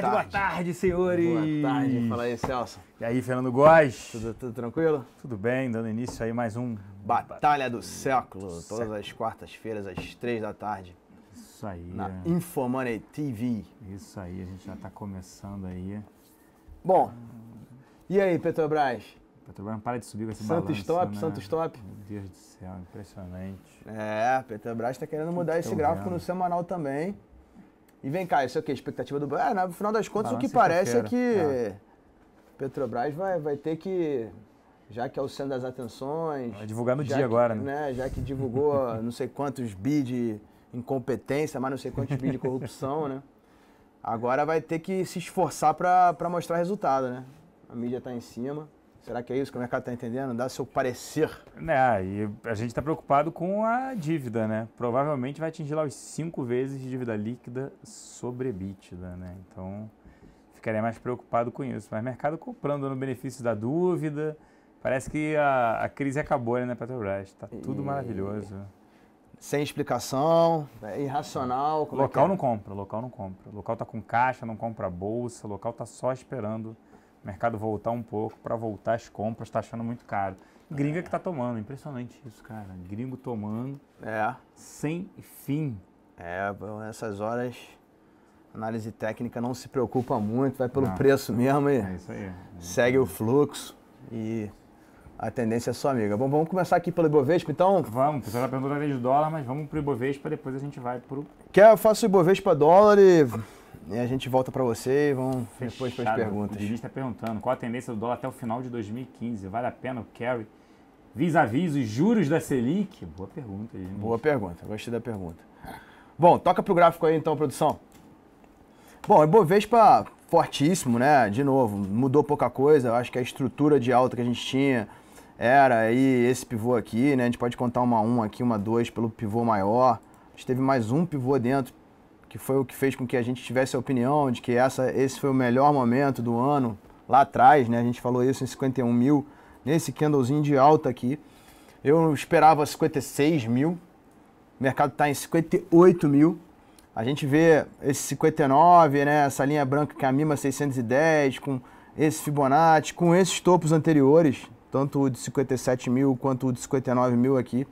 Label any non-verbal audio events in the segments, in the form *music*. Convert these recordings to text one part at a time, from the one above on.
tarde, boa tarde, senhores. Boa tarde, fala aí, Celso. E aí, Fernando Góes? Tudo, tudo tranquilo? Tudo bem, dando início aí mais um... Batalha do Século, todas as quartas-feiras, às três da tarde. Isso aí. Na Infomoney TV. Isso aí, a gente já está começando aí. Bom, e aí, Petrobras? Petrobras não para de subir com esse Santos balanço, Stop, né? Stop. Meu Deus do céu, impressionante. É, Petrobras está querendo mudar esse gráfico vendo. no semanal também. E vem cá, isso é o quê? Expectativa do Banco? Ah, no final das contas, o que parece é que é que Petrobras vai, vai ter que, já que é o centro das atenções... Vai divulgar no dia que, agora, né? né? Já que divulgou *laughs* não sei quantos bi de incompetência, mas não sei quantos bi de corrupção, né? Agora vai ter que se esforçar para mostrar resultado, né? A mídia está em cima. Será que é isso que o mercado está entendendo? Dá seu parecer. É, e a gente está preocupado com a dívida, né? Provavelmente vai atingir lá os cinco vezes de dívida líquida sobre EBITDA, né? Então, ficaria mais preocupado com isso. Mas o mercado comprando no benefício da dúvida. Parece que a, a crise acabou né, na Petrobras. Está tudo e... maravilhoso. Sem explicação, né? é irracional. local é é? não compra, local não compra. Local está com caixa, não compra bolsa, local está só esperando o mercado voltar um pouco para voltar as compras, está achando muito caro. Gringa é. que está tomando, impressionante isso, cara. Gringo tomando. É. Sem fim. É, nessas horas, análise técnica não se preocupa muito, vai pelo não. preço mesmo e é isso aí. É segue o fluxo e a tendência é sua amiga. Bom, vamos começar aqui pelo Ibovespa, então? Vamos, você já perguntou na vez do dólar, mas vamos pro Ibovespa, depois a gente vai pro. Quer, eu faço o Ibovespa dólar e e a gente volta para você e vamos Fechado. depois para as perguntas. O Vinícius está perguntando qual a tendência do dólar até o final de 2015. Vale a pena o carry vis a vis os juros da Selic? Boa pergunta, gente. Boa pergunta, gostei da pergunta. Bom, toca para o gráfico aí então, produção. Bom, o Ibovespa fortíssimo, né? De novo, mudou pouca coisa. Eu acho que a estrutura de alta que a gente tinha era aí esse pivô aqui, né? A gente pode contar uma 1 um aqui, uma 2 pelo pivô maior. A gente teve mais um pivô dentro que foi o que fez com que a gente tivesse a opinião de que essa, esse foi o melhor momento do ano lá atrás, né? A gente falou isso em 51 mil, nesse candlezinho de alta aqui. Eu esperava 56 mil, o mercado está em 58 mil. A gente vê esse 59, né? Essa linha branca que é a MIMA 610, com esse Fibonacci, com esses topos anteriores, tanto o de 57 mil quanto o de 59 mil aqui.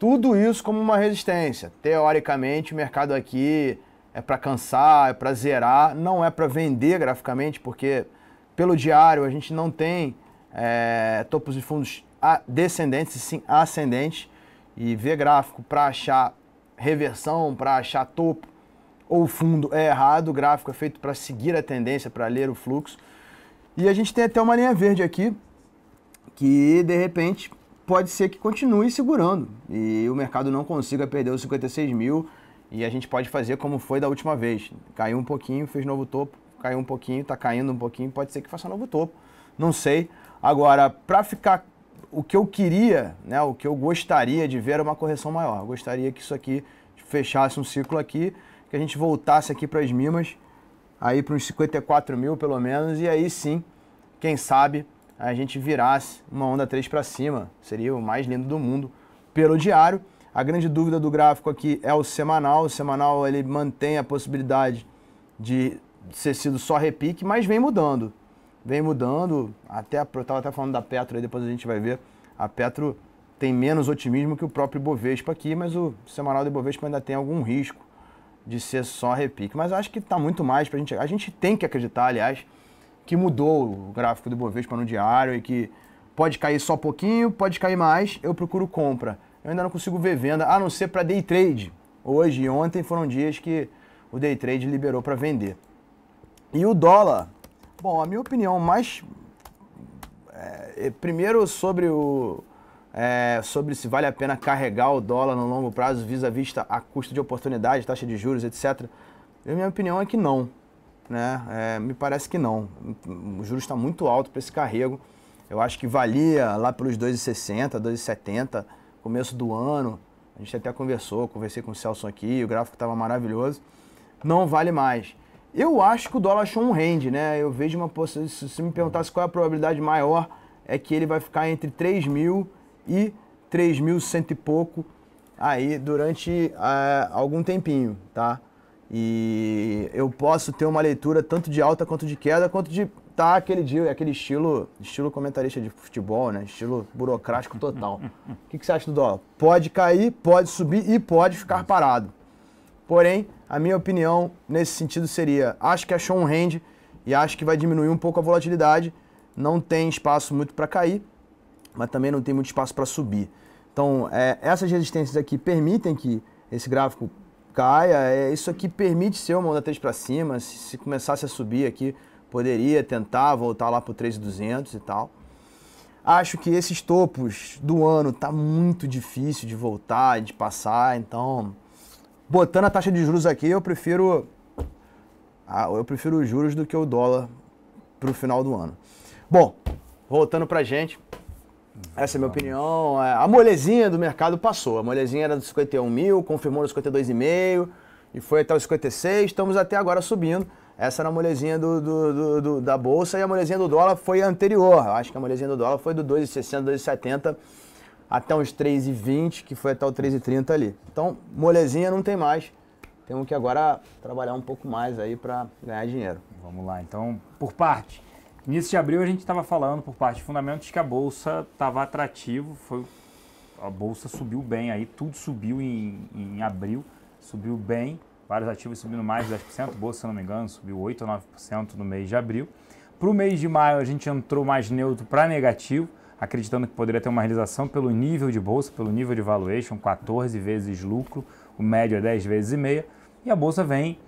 Tudo isso como uma resistência. Teoricamente, o mercado aqui é para cansar, é para zerar, não é para vender graficamente, porque pelo diário a gente não tem é, topos e fundos descendentes, sim ascendentes, e ver gráfico para achar reversão, para achar topo ou fundo é errado, o gráfico é feito para seguir a tendência, para ler o fluxo. E a gente tem até uma linha verde aqui, que de repente pode ser que continue segurando e o mercado não consiga perder os 56 mil e a gente pode fazer como foi da última vez. Caiu um pouquinho, fez novo topo, caiu um pouquinho, está caindo um pouquinho, pode ser que faça novo topo. Não sei. Agora, para ficar o que eu queria, né, o que eu gostaria de ver era é uma correção maior. Eu gostaria que isso aqui fechasse um ciclo aqui, que a gente voltasse aqui para as mimas, aí para uns 54 mil pelo menos, e aí sim, quem sabe, a gente virasse uma onda 3 para cima. Seria o mais lindo do mundo pelo diário. A grande dúvida do gráfico aqui é o semanal. O semanal ele mantém a possibilidade de ser sido só repique, mas vem mudando. Vem mudando, até eu estava até falando da Petro, aí depois a gente vai ver. A Petro tem menos otimismo que o próprio Bovespa aqui, mas o semanal do Bovespa ainda tem algum risco de ser só repique. Mas acho que está muito mais para a gente. A gente tem que acreditar, aliás, que mudou o gráfico do Bovespa no diário e que pode cair só pouquinho, pode cair mais, eu procuro compra eu ainda não consigo ver venda, a não ser para day trade. Hoje e ontem foram dias que o day trade liberou para vender. E o dólar, bom, a minha opinião mais é, é, primeiro sobre o é, sobre se vale a pena carregar o dólar no longo prazo vis à vista a custo de oportunidade, taxa de juros, etc. A minha opinião é que não, né? É, me parece que não. O juros está muito alto para esse carrego. Eu acho que valia lá pelos 2,60, 2,70 começo do ano, a gente até conversou, conversei com o Celso aqui, o gráfico estava maravilhoso, não vale mais. Eu acho que o dólar achou um range, né? Eu vejo uma possibilidade, se me perguntasse qual é a probabilidade maior, é que ele vai ficar entre 3 mil e 3 mil cento e pouco aí durante uh, algum tempinho, tá? E eu posso ter uma leitura tanto de alta quanto de queda, quanto de tá aquele dia, aquele estilo, estilo comentarista de futebol, né? Estilo burocrático total. *laughs* O que, que, você acha do dólar? Pode cair, pode subir e pode ficar parado. Porém, a minha opinião nesse sentido seria: acho que achou um range e acho que vai diminuir um pouco a volatilidade. Não tem espaço muito para cair, mas também não tem muito espaço para subir. Então, é, essas resistências aqui permitem que esse gráfico caia. É, isso aqui permite ser uma onda 3 para cima. Se, se começasse a subir aqui, poderia tentar voltar lá para o 3.200 e tal. Acho que esses topos do ano tá muito difícil de voltar, de passar, então botando a taxa de juros aqui, eu prefiro ah, eu prefiro os juros do que o dólar para o final do ano. Bom, voltando para gente, essa é a minha opinião. É, a molezinha do mercado passou. A molezinha era dos 51 mil, confirmou nos 52,5 e foi até os 56. Estamos até agora subindo. Essa era a molezinha do, do, do, da bolsa e a molezinha do dólar foi anterior. Eu acho que a molezinha do dólar foi do 2,60, 2,70 até uns 3,20, que foi até o 3,30 ali. Então, molezinha não tem mais. Temos que agora trabalhar um pouco mais aí para ganhar dinheiro. Vamos lá, então, por parte. Início de abril a gente estava falando por parte de fundamentos que a bolsa estava atrativo, foi a bolsa subiu bem aí, tudo subiu em, em abril, subiu bem, Vários ativos subindo mais de 10%, bolsa, se não me engano, subiu 8 ou 9% no mês de abril. Para o mês de maio, a gente entrou mais neutro para negativo, acreditando que poderia ter uma realização pelo nível de bolsa, pelo nível de valuation, 14 vezes lucro, o médio é 10 vezes e meia, e a bolsa vem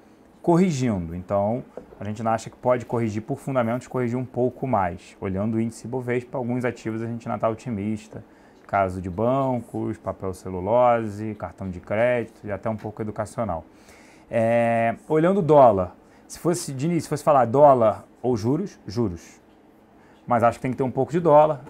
corrigindo. Então, a gente acha que pode corrigir por fundamentos, corrigir um pouco mais. Olhando o índice Bovespa, alguns ativos a gente ainda está otimista, caso de bancos, papel celulose, cartão de crédito e até um pouco educacional. É, olhando o dólar, se fosse, Diniz, se fosse falar dólar ou juros, juros. Mas acho que tem que ter um pouco de dólar,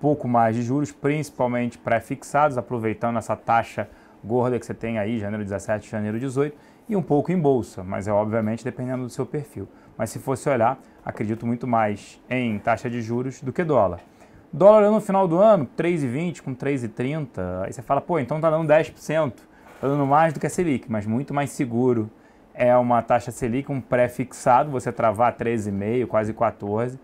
pouco mais de juros, principalmente pré-fixados, aproveitando essa taxa gorda que você tem aí, janeiro 17, janeiro 18, e um pouco em bolsa, mas é obviamente dependendo do seu perfil. Mas se fosse olhar, acredito muito mais em taxa de juros do que dólar. Dólar no final do ano, 3,20 com 3,30, aí você fala, pô, então tá dando 10% está dando mais do que a Selic, mas muito mais seguro. É uma taxa Selic, um pré-fixado, você travar 13,5, quase 14,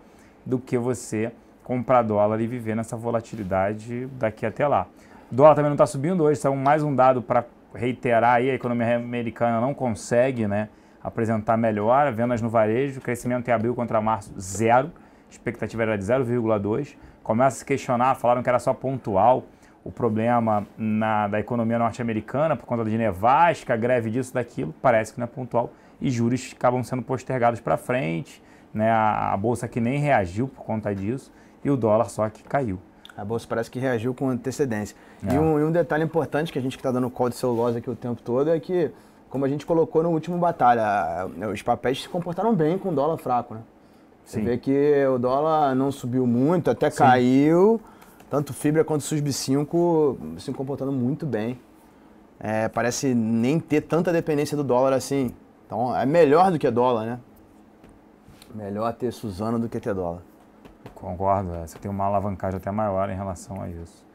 do que você comprar dólar e viver nessa volatilidade daqui até lá. O dólar também não está subindo hoje, é mais um dado para reiterar aí, a economia americana não consegue né, apresentar melhora, vendas no varejo, crescimento em abril contra março, zero, expectativa era de 0,2, começa a se questionar, falaram que era só pontual, o problema na, da economia norte-americana por conta de nevasca, greve disso, daquilo, parece que não é pontual e juros acabam sendo postergados para frente, né? A, a, bolsa que nem reagiu por conta disso e o dólar só que caiu. A bolsa parece que reagiu com antecedência. É. E, um, e, um, detalhe importante que a gente que está dando call de celulose aqui o tempo todo é que, como a gente colocou no último batalha, os papéis se comportaram bem com o dólar fraco, né? Sim. Você vê que o dólar não subiu muito, até Sim. caiu tanto Fibra quanto Susb5 se comportando muito bem. É, parece nem ter tanta dependência do dólar assim. Então é melhor do que dólar, né? Melhor ter Suzano do que ter dólar. Concordo, é. você tem uma alavancagem até maior em relação a isso.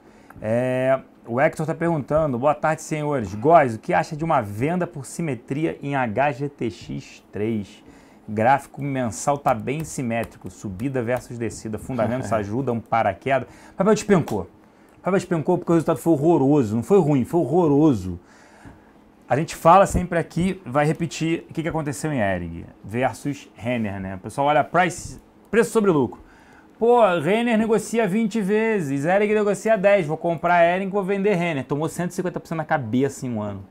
É, o Hector está perguntando: boa tarde, senhores. Góis, o que acha de uma venda por simetria em HGTX 3? gráfico mensal está bem simétrico, subida versus descida, fundamentos *laughs* ajudam, paraquedas. Papel despencou. Papel despencou porque o resultado foi horroroso, não foi ruim, foi horroroso. A gente fala sempre aqui, vai repetir o que, aconteceu em Eric versus Renner, né? O pessoal olha price, preço sobre lucro. Pô, Renner negocia 20 vezes, Eric negocia 10, vou comprar Ehring, vou vender Renner. Tomou 150% na cabeça em um ano.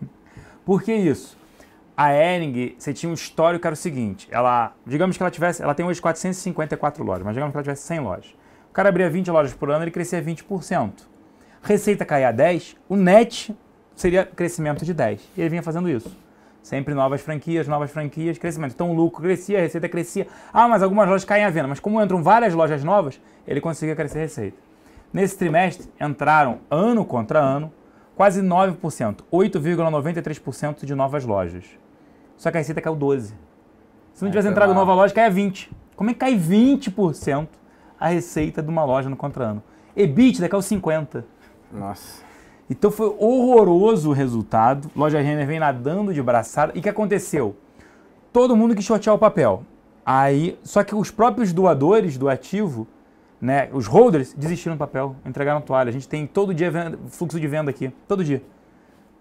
*laughs* Por que isso? a Ering, você tinha um histórico que era o seguinte, ela, digamos que ela tivesse, ela tem hoje 454 lojas, mas digamos que ela tivesse 100 lojas. O cara abria 20 lojas por ano, ele crescia 20%. Receita caía 10, o net seria crescimento de 10. E ele vinha fazendo isso. Sempre novas franquias, novas franquias, crescimento. Então o lucro crescia, a receita crescia. Ah, mas algumas lojas caem à venda. Mas como entram várias lojas novas, ele conseguia crescer a receita. Nesse trimestre, entraram ano contra ano quase 9%, 8,93% de novas lojas. Só que a receita caiu 12. Se não é tivesse entrado nova loja, caia 20. Como é que cai 20% a receita de uma loja no contra-ano? EBITDA caiu 50. Nossa. Então foi horroroso o resultado. Loja Renner vem nadando de braçada. E o que aconteceu? Todo mundo que shortear o papel. Aí, só que os próprios doadores do ativo, né, os holders, desistiram do papel, entregaram a toalha. A gente tem todo dia venda, fluxo de venda aqui, todo dia.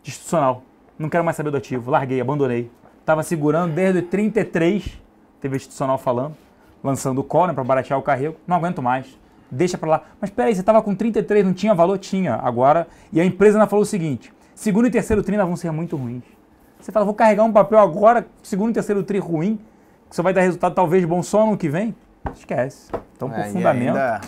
Institucional. Não quero mais saber do ativo, larguei, abandonei estava segurando desde 33, teve institucional falando, lançando o call né, para baratear o carrego. Não aguento mais, deixa para lá. Mas peraí, você estava com 33, não tinha valor? Tinha, agora. E a empresa ainda falou o seguinte: segundo e terceiro tri vão ser muito ruins. Você fala, vou carregar um papel agora, segundo e terceiro tri ruim, que só vai dar resultado talvez bom só ano que vem? Esquece. Então, é, por fundamento. Ainda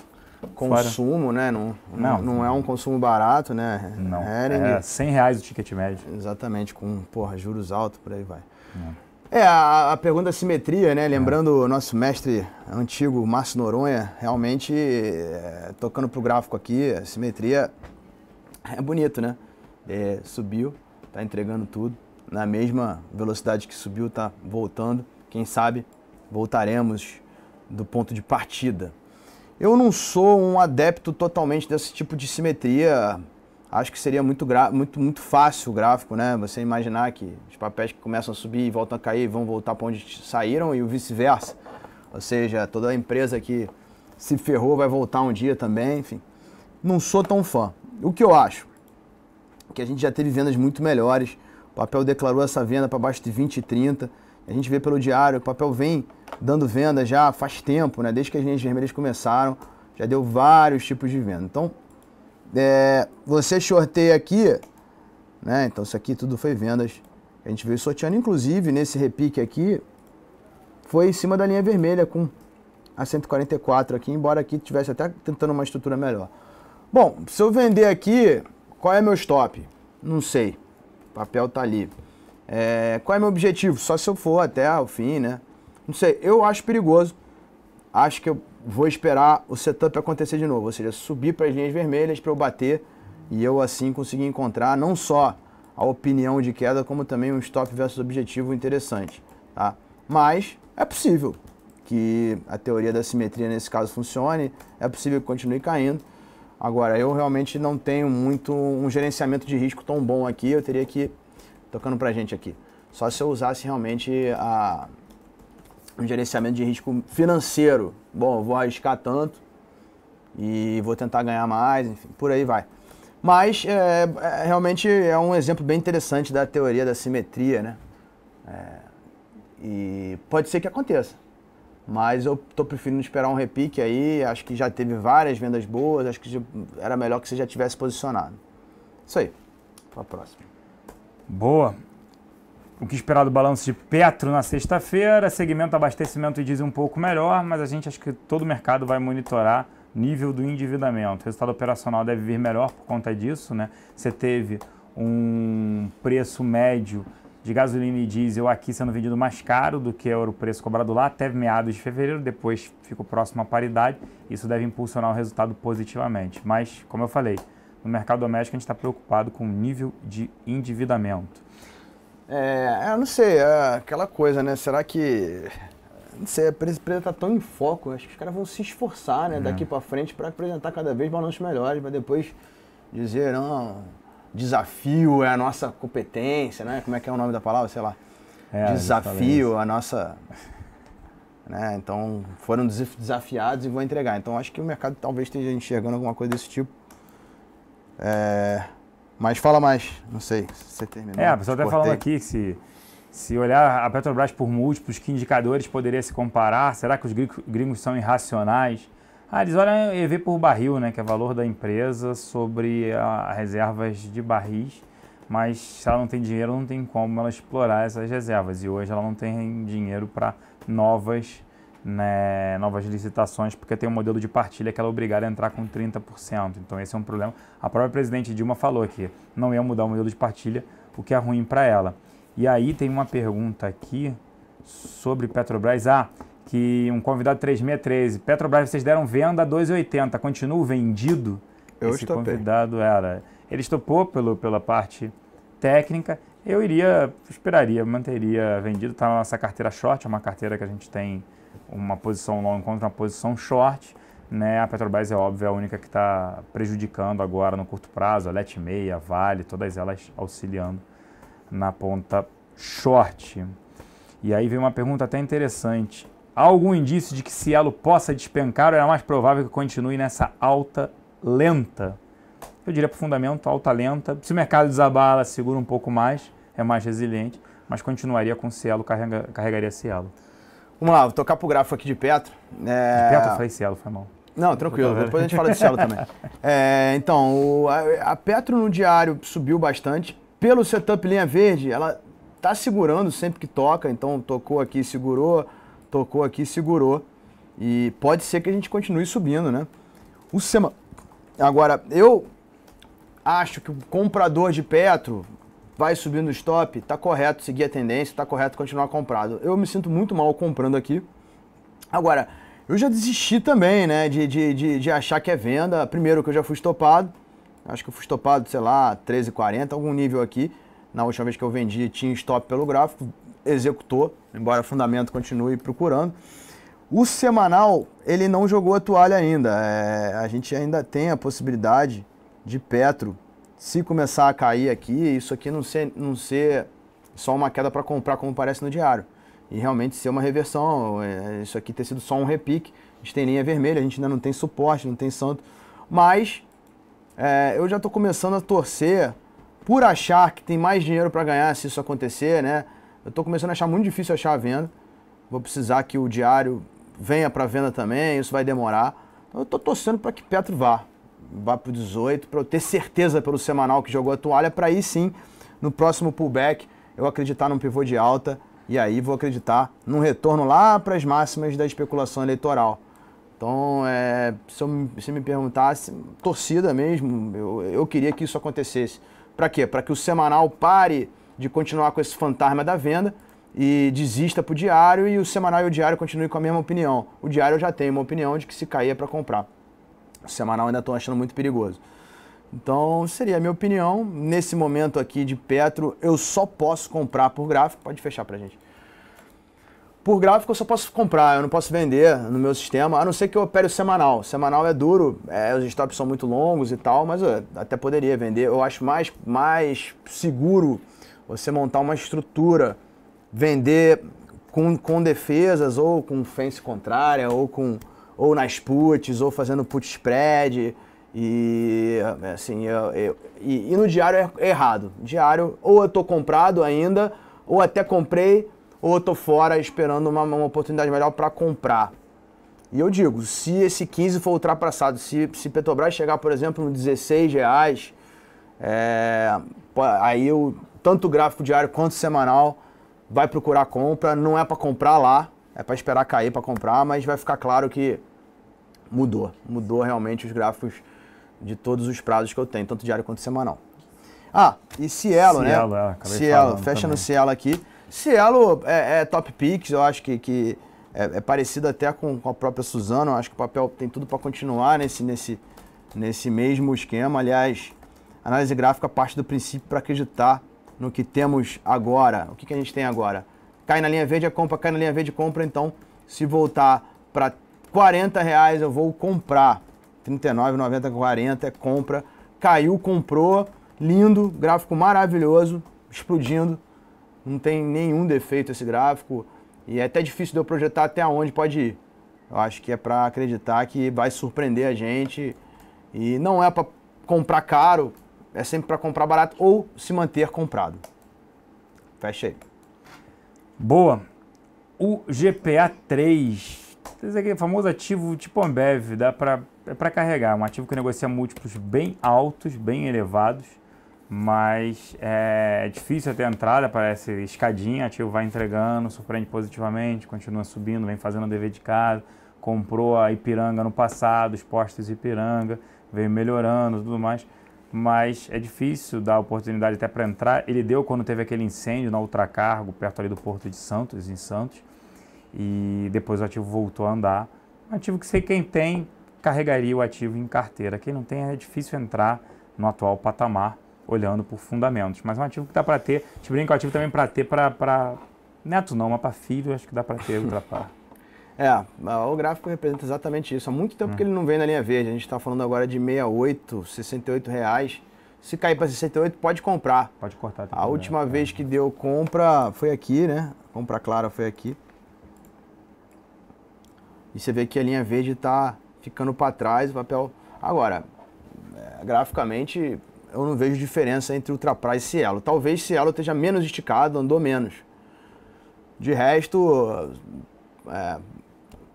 consumo, né? Não, não, não, é um consumo barato, né? Não. É 100 né, é reais o ticket médio. Exatamente, com porra, juros altos, por aí vai. É, a, a, pergunta da simetria, né? Lembrando o nosso mestre antigo, Márcio Noronha, realmente, é, tocando pro gráfico aqui, a simetria é bonito, né? É, subiu, tá entregando tudo. Na mesma velocidade que subiu, tá voltando. Quem sabe voltaremos do ponto de partida. Eu não sou um adepto totalmente desse tipo de simetria acho que seria muito, muito, muito fácil o gráfico, né? Você imaginar que os papéis que começam a subir e voltam a cair vão voltar para onde saíram e o vice-versa. Ou seja, toda empresa que se ferrou vai voltar um dia também, enfim. Não sou tão fã. O que eu acho? Que a gente já teve vendas muito melhores. O papel declarou essa venda para baixo de 20 e 30. A gente vê pelo diário, o papel vem dando venda já faz tempo, né? Desde que as linhas vermelhas começaram, já deu vários tipos de venda. Então, é, você sorteia aqui, né? Então isso aqui tudo foi vendas. A gente veio sorteando, inclusive, nesse repique aqui, foi em cima da linha vermelha com a 144 aqui, embora aqui tivesse até tentando uma estrutura melhor. Bom, se eu vender aqui, qual é meu stop? Não sei. O papel tá ali. É, qual é meu objetivo? Só se eu for até o fim, né? Não sei. Eu acho perigoso. Acho que eu vou esperar o setup acontecer de novo, ou seja, subir para as linhas vermelhas para eu bater e eu assim conseguir encontrar não só a opinião de queda, como também um stop versus objetivo interessante. Tá? Mas é possível que a teoria da simetria nesse caso funcione, é possível que continue caindo. Agora, eu realmente não tenho muito um gerenciamento de risco tão bom aqui, eu teria que, tocando para gente aqui, só se eu usasse realmente a, um gerenciamento de risco financeiro. Bom, vou arriscar tanto e vou tentar ganhar mais, enfim, por aí vai. Mas é, é, realmente é um exemplo bem interessante da teoria da simetria, né? É, e pode ser que aconteça. Mas eu estou preferindo esperar um repique aí. Acho que já teve várias vendas boas. Acho que era melhor que você já tivesse posicionado. Isso aí. Para a próxima. Boa. O que esperar do balanço de Petro na sexta-feira? Segmento abastecimento diz um pouco melhor, mas a gente acha que todo o mercado vai monitorar nível do endividamento. O resultado operacional deve vir melhor por conta disso, né? Você teve um preço médio de gasolina e diesel aqui sendo vendido mais caro do que era o preço cobrado lá até meados de fevereiro, depois ficou próximo à paridade. Isso deve impulsionar o resultado positivamente. Mas, como eu falei, no mercado doméstico a gente está preocupado com o nível de endividamento. É, eu não sei, é aquela coisa, né? Será que. Não sei, a empresa está tão em foco, acho que os caras vão se esforçar, né, é. daqui para frente para apresentar cada vez balanços melhores, para depois dizer, não, desafio é a nossa competência, né? Como é que é o nome da palavra, sei lá. É, desafio a nossa né? Então foram desafiados e vão entregar. Então acho que o mercado talvez esteja enxergando alguma coisa desse tipo. É... Mas fala mais, não sei se você terminou. É, a pessoa está falando aqui que se, se olhar a Petrobras por múltiplos, que indicadores poderia se comparar? Será que os gringos são irracionais? Ah, eles olham EV por barril, né, que é o valor da empresa sobre as reservas de barris, mas se ela não tem dinheiro, não tem como ela explorar essas reservas. E hoje ela não tem dinheiro para novas né, novas licitações, porque tem um modelo de partilha que ela é obrigada a entrar com 30%. Então esse é um problema. A própria presidente Dilma falou que não ia mudar o modelo de partilha, o que é ruim para ela. E aí tem uma pergunta aqui sobre Petrobras. Ah, que um convidado 3613. Petrobras, vocês deram venda a 2,80. Continua vendido? Eu Esse estopei. convidado era. Ele estopou pelo, pela parte técnica. Eu iria, esperaria, manteria vendido. Está na nossa carteira short, é uma carteira que a gente tem uma posição long contra uma posição short, né, a Petrobras é óbvio é a única que está prejudicando agora no curto prazo, a Letmeia, a Vale, todas elas auxiliando na ponta short. E aí vem uma pergunta até interessante. Há algum indício de que Cielo possa despencar ou é mais provável que continue nessa alta lenta? Eu diria para o fundamento alta lenta. Se o mercado desabala, segura um pouco mais, é mais resiliente, mas continuaria com Cielo, carrega, carregaria Cielo. Vamos lá, vou tocar pro gráfico aqui de Petro. É... De Petro eu falei Cielo, foi mal. Não, tranquilo, depois a gente fala de Cielo também. *laughs* É, então, o, a, a Petro no diário subiu bastante. Pelo setup linha verde, ela tá segurando sempre que toca, então tocou aqui, segurou, tocou aqui, segurou. E pode ser que a gente continue subindo, né? O Sema. Agora, eu acho que o comprador de Petro vai subindo o stop, tá correto seguir a tendência, tá correto continuar comprado. Eu me sinto muito mal comprando aqui. Agora, eu já desisti também, né, de, de, de, de achar que é venda. Primeiro que eu já fui estopado, acho que eu fui estopado, sei lá, 13,40, algum nível aqui. Na última vez que eu vendi tinha stop pelo gráfico, executou, embora o fundamento continue procurando. O semanal, ele não jogou a toalha ainda. É, a gente ainda tem a possibilidade de Petro se começar a cair aqui, isso aqui não ser, não ser só uma queda para comprar como parece no diário. E realmente ser uma reversão, é, isso aqui ter sido só um repique, a gente tem linha vermelha, a gente ainda não tem suporte, não tem santo. Mas é, eu já estou começando a torcer por achar que tem mais dinheiro para ganhar se isso acontecer, né? Eu estou começando a achar muito difícil achar a venda. Vou precisar que o diário venha para venda também, isso vai demorar. Então eu estou torcendo para que Petro vá vá para 18, para eu ter certeza pelo semanal que jogou a toalha, para aí sim, no próximo pullback, eu acreditar num pivô de alta e aí vou acreditar num retorno lá para as máximas da especulação eleitoral. Então, é, se, eu, me perguntasse, torcida mesmo, eu, eu queria que isso acontecesse. Para quê? Para que o semanal pare de continuar com esse fantasma da venda e desista para o diário e o semanal e o diário continuem com a mesma opinião. O diário eu já tenho uma opinião de que se cair é para comprar. O semanal ainda estou achando muito perigoso. Então, seria a minha opinião. Nesse momento aqui de Petro, eu só posso comprar por gráfico. Pode fechar pra gente. Por gráfico, eu só posso comprar, eu não posso vender no meu sistema, a não ser que eu opere o semanal. semanal é duro, é, os stops são muito longos e tal, mas eu eh, até poderia vender. Eu acho mais, mais seguro você montar uma estrutura, vender com, com defesas ou com fence contrária ou com ou nas puts, ou fazendo put spread. E assim, eu, eu e, e, no diário é errado. Diário, ou eu tô comprado ainda, ou até comprei, ou eu tô fora esperando uma, uma oportunidade melhor para comprar. E eu digo, se esse 15 for ultrapassado, se, se Petrobras chegar, por exemplo, no 16 reais, é, aí eu, tanto o gráfico diário quanto semanal vai procurar compra. Não é para comprar lá, é para esperar cair para comprar, mas vai ficar claro que mudou. Mudou realmente os gráficos de todos os prazos que eu tenho, tanto diário quanto semanal. Ah, e Cielo, Cielo né? Cielo, é, Cielo, fecha também. no Cielo aqui. Cielo é, é top picks, eu acho que, que é, é parecido até com, com a própria Suzano, eu acho que o papel tem tudo para continuar nesse, nesse, nesse mesmo esquema. Aliás, análise gráfica parte do princípio para acreditar no que temos agora. O que, que a gente tem agora? Cai na linha verde, a compra, cai na linha verde, compra. Então, se voltar para 40 reais eu vou comprar. 39,90 40 é compra. Caiu, comprou. Lindo, gráfico maravilhoso, explodindo. Não tem nenhum defeito esse gráfico. E é até difícil de eu projetar até onde pode ir. Eu acho que é para acreditar que vai surpreender a gente. E não é para comprar caro, é sempre para comprar barato ou se manter comprado. Fecha aí. Boa. O GPA 3 esse aqui é o famoso ativo tipo Ambev, dá para é para carregar, é um ativo que negocia múltiplos bem altos, bem elevados, mas é, difícil até a entrada, parece escadinha, ativo vai entregando, surpreende positivamente, continua subindo, vem fazendo o dever de casa, comprou a Ipiranga no passado, os postos Ipiranga, veio melhorando, tudo mais mas é difícil dar oportunidade até para entrar. Ele deu quando teve aquele incêndio na Ultracargo, perto ali do Porto de Santos, em Santos e depois o ativo voltou a andar. Um ativo que sei quem tem carregaria o ativo em carteira. Quem não tem é difícil entrar no atual patamar olhando por fundamentos. Mas é um ativo que dá para ter. Te brinco, ativo também para ter para neto não, mas para filho acho que dá para ter ultrapar. *laughs* É, o gráfico representa exatamente isso. Há muito tempo hum. que ele não vem na linha verde. A gente está falando agora de 68, 68 reais. Se cair para 68, pode comprar. Pode cortar. A última né? vez é. que deu compra foi aqui, né? compra clara foi aqui. E você vê que a linha verde está ficando para trás, o papel... Agora, é, graficamente, eu não vejo diferença entre Ultrapar e Cielo. Talvez Cielo esteja menos esticado, andou menos. De resto, é,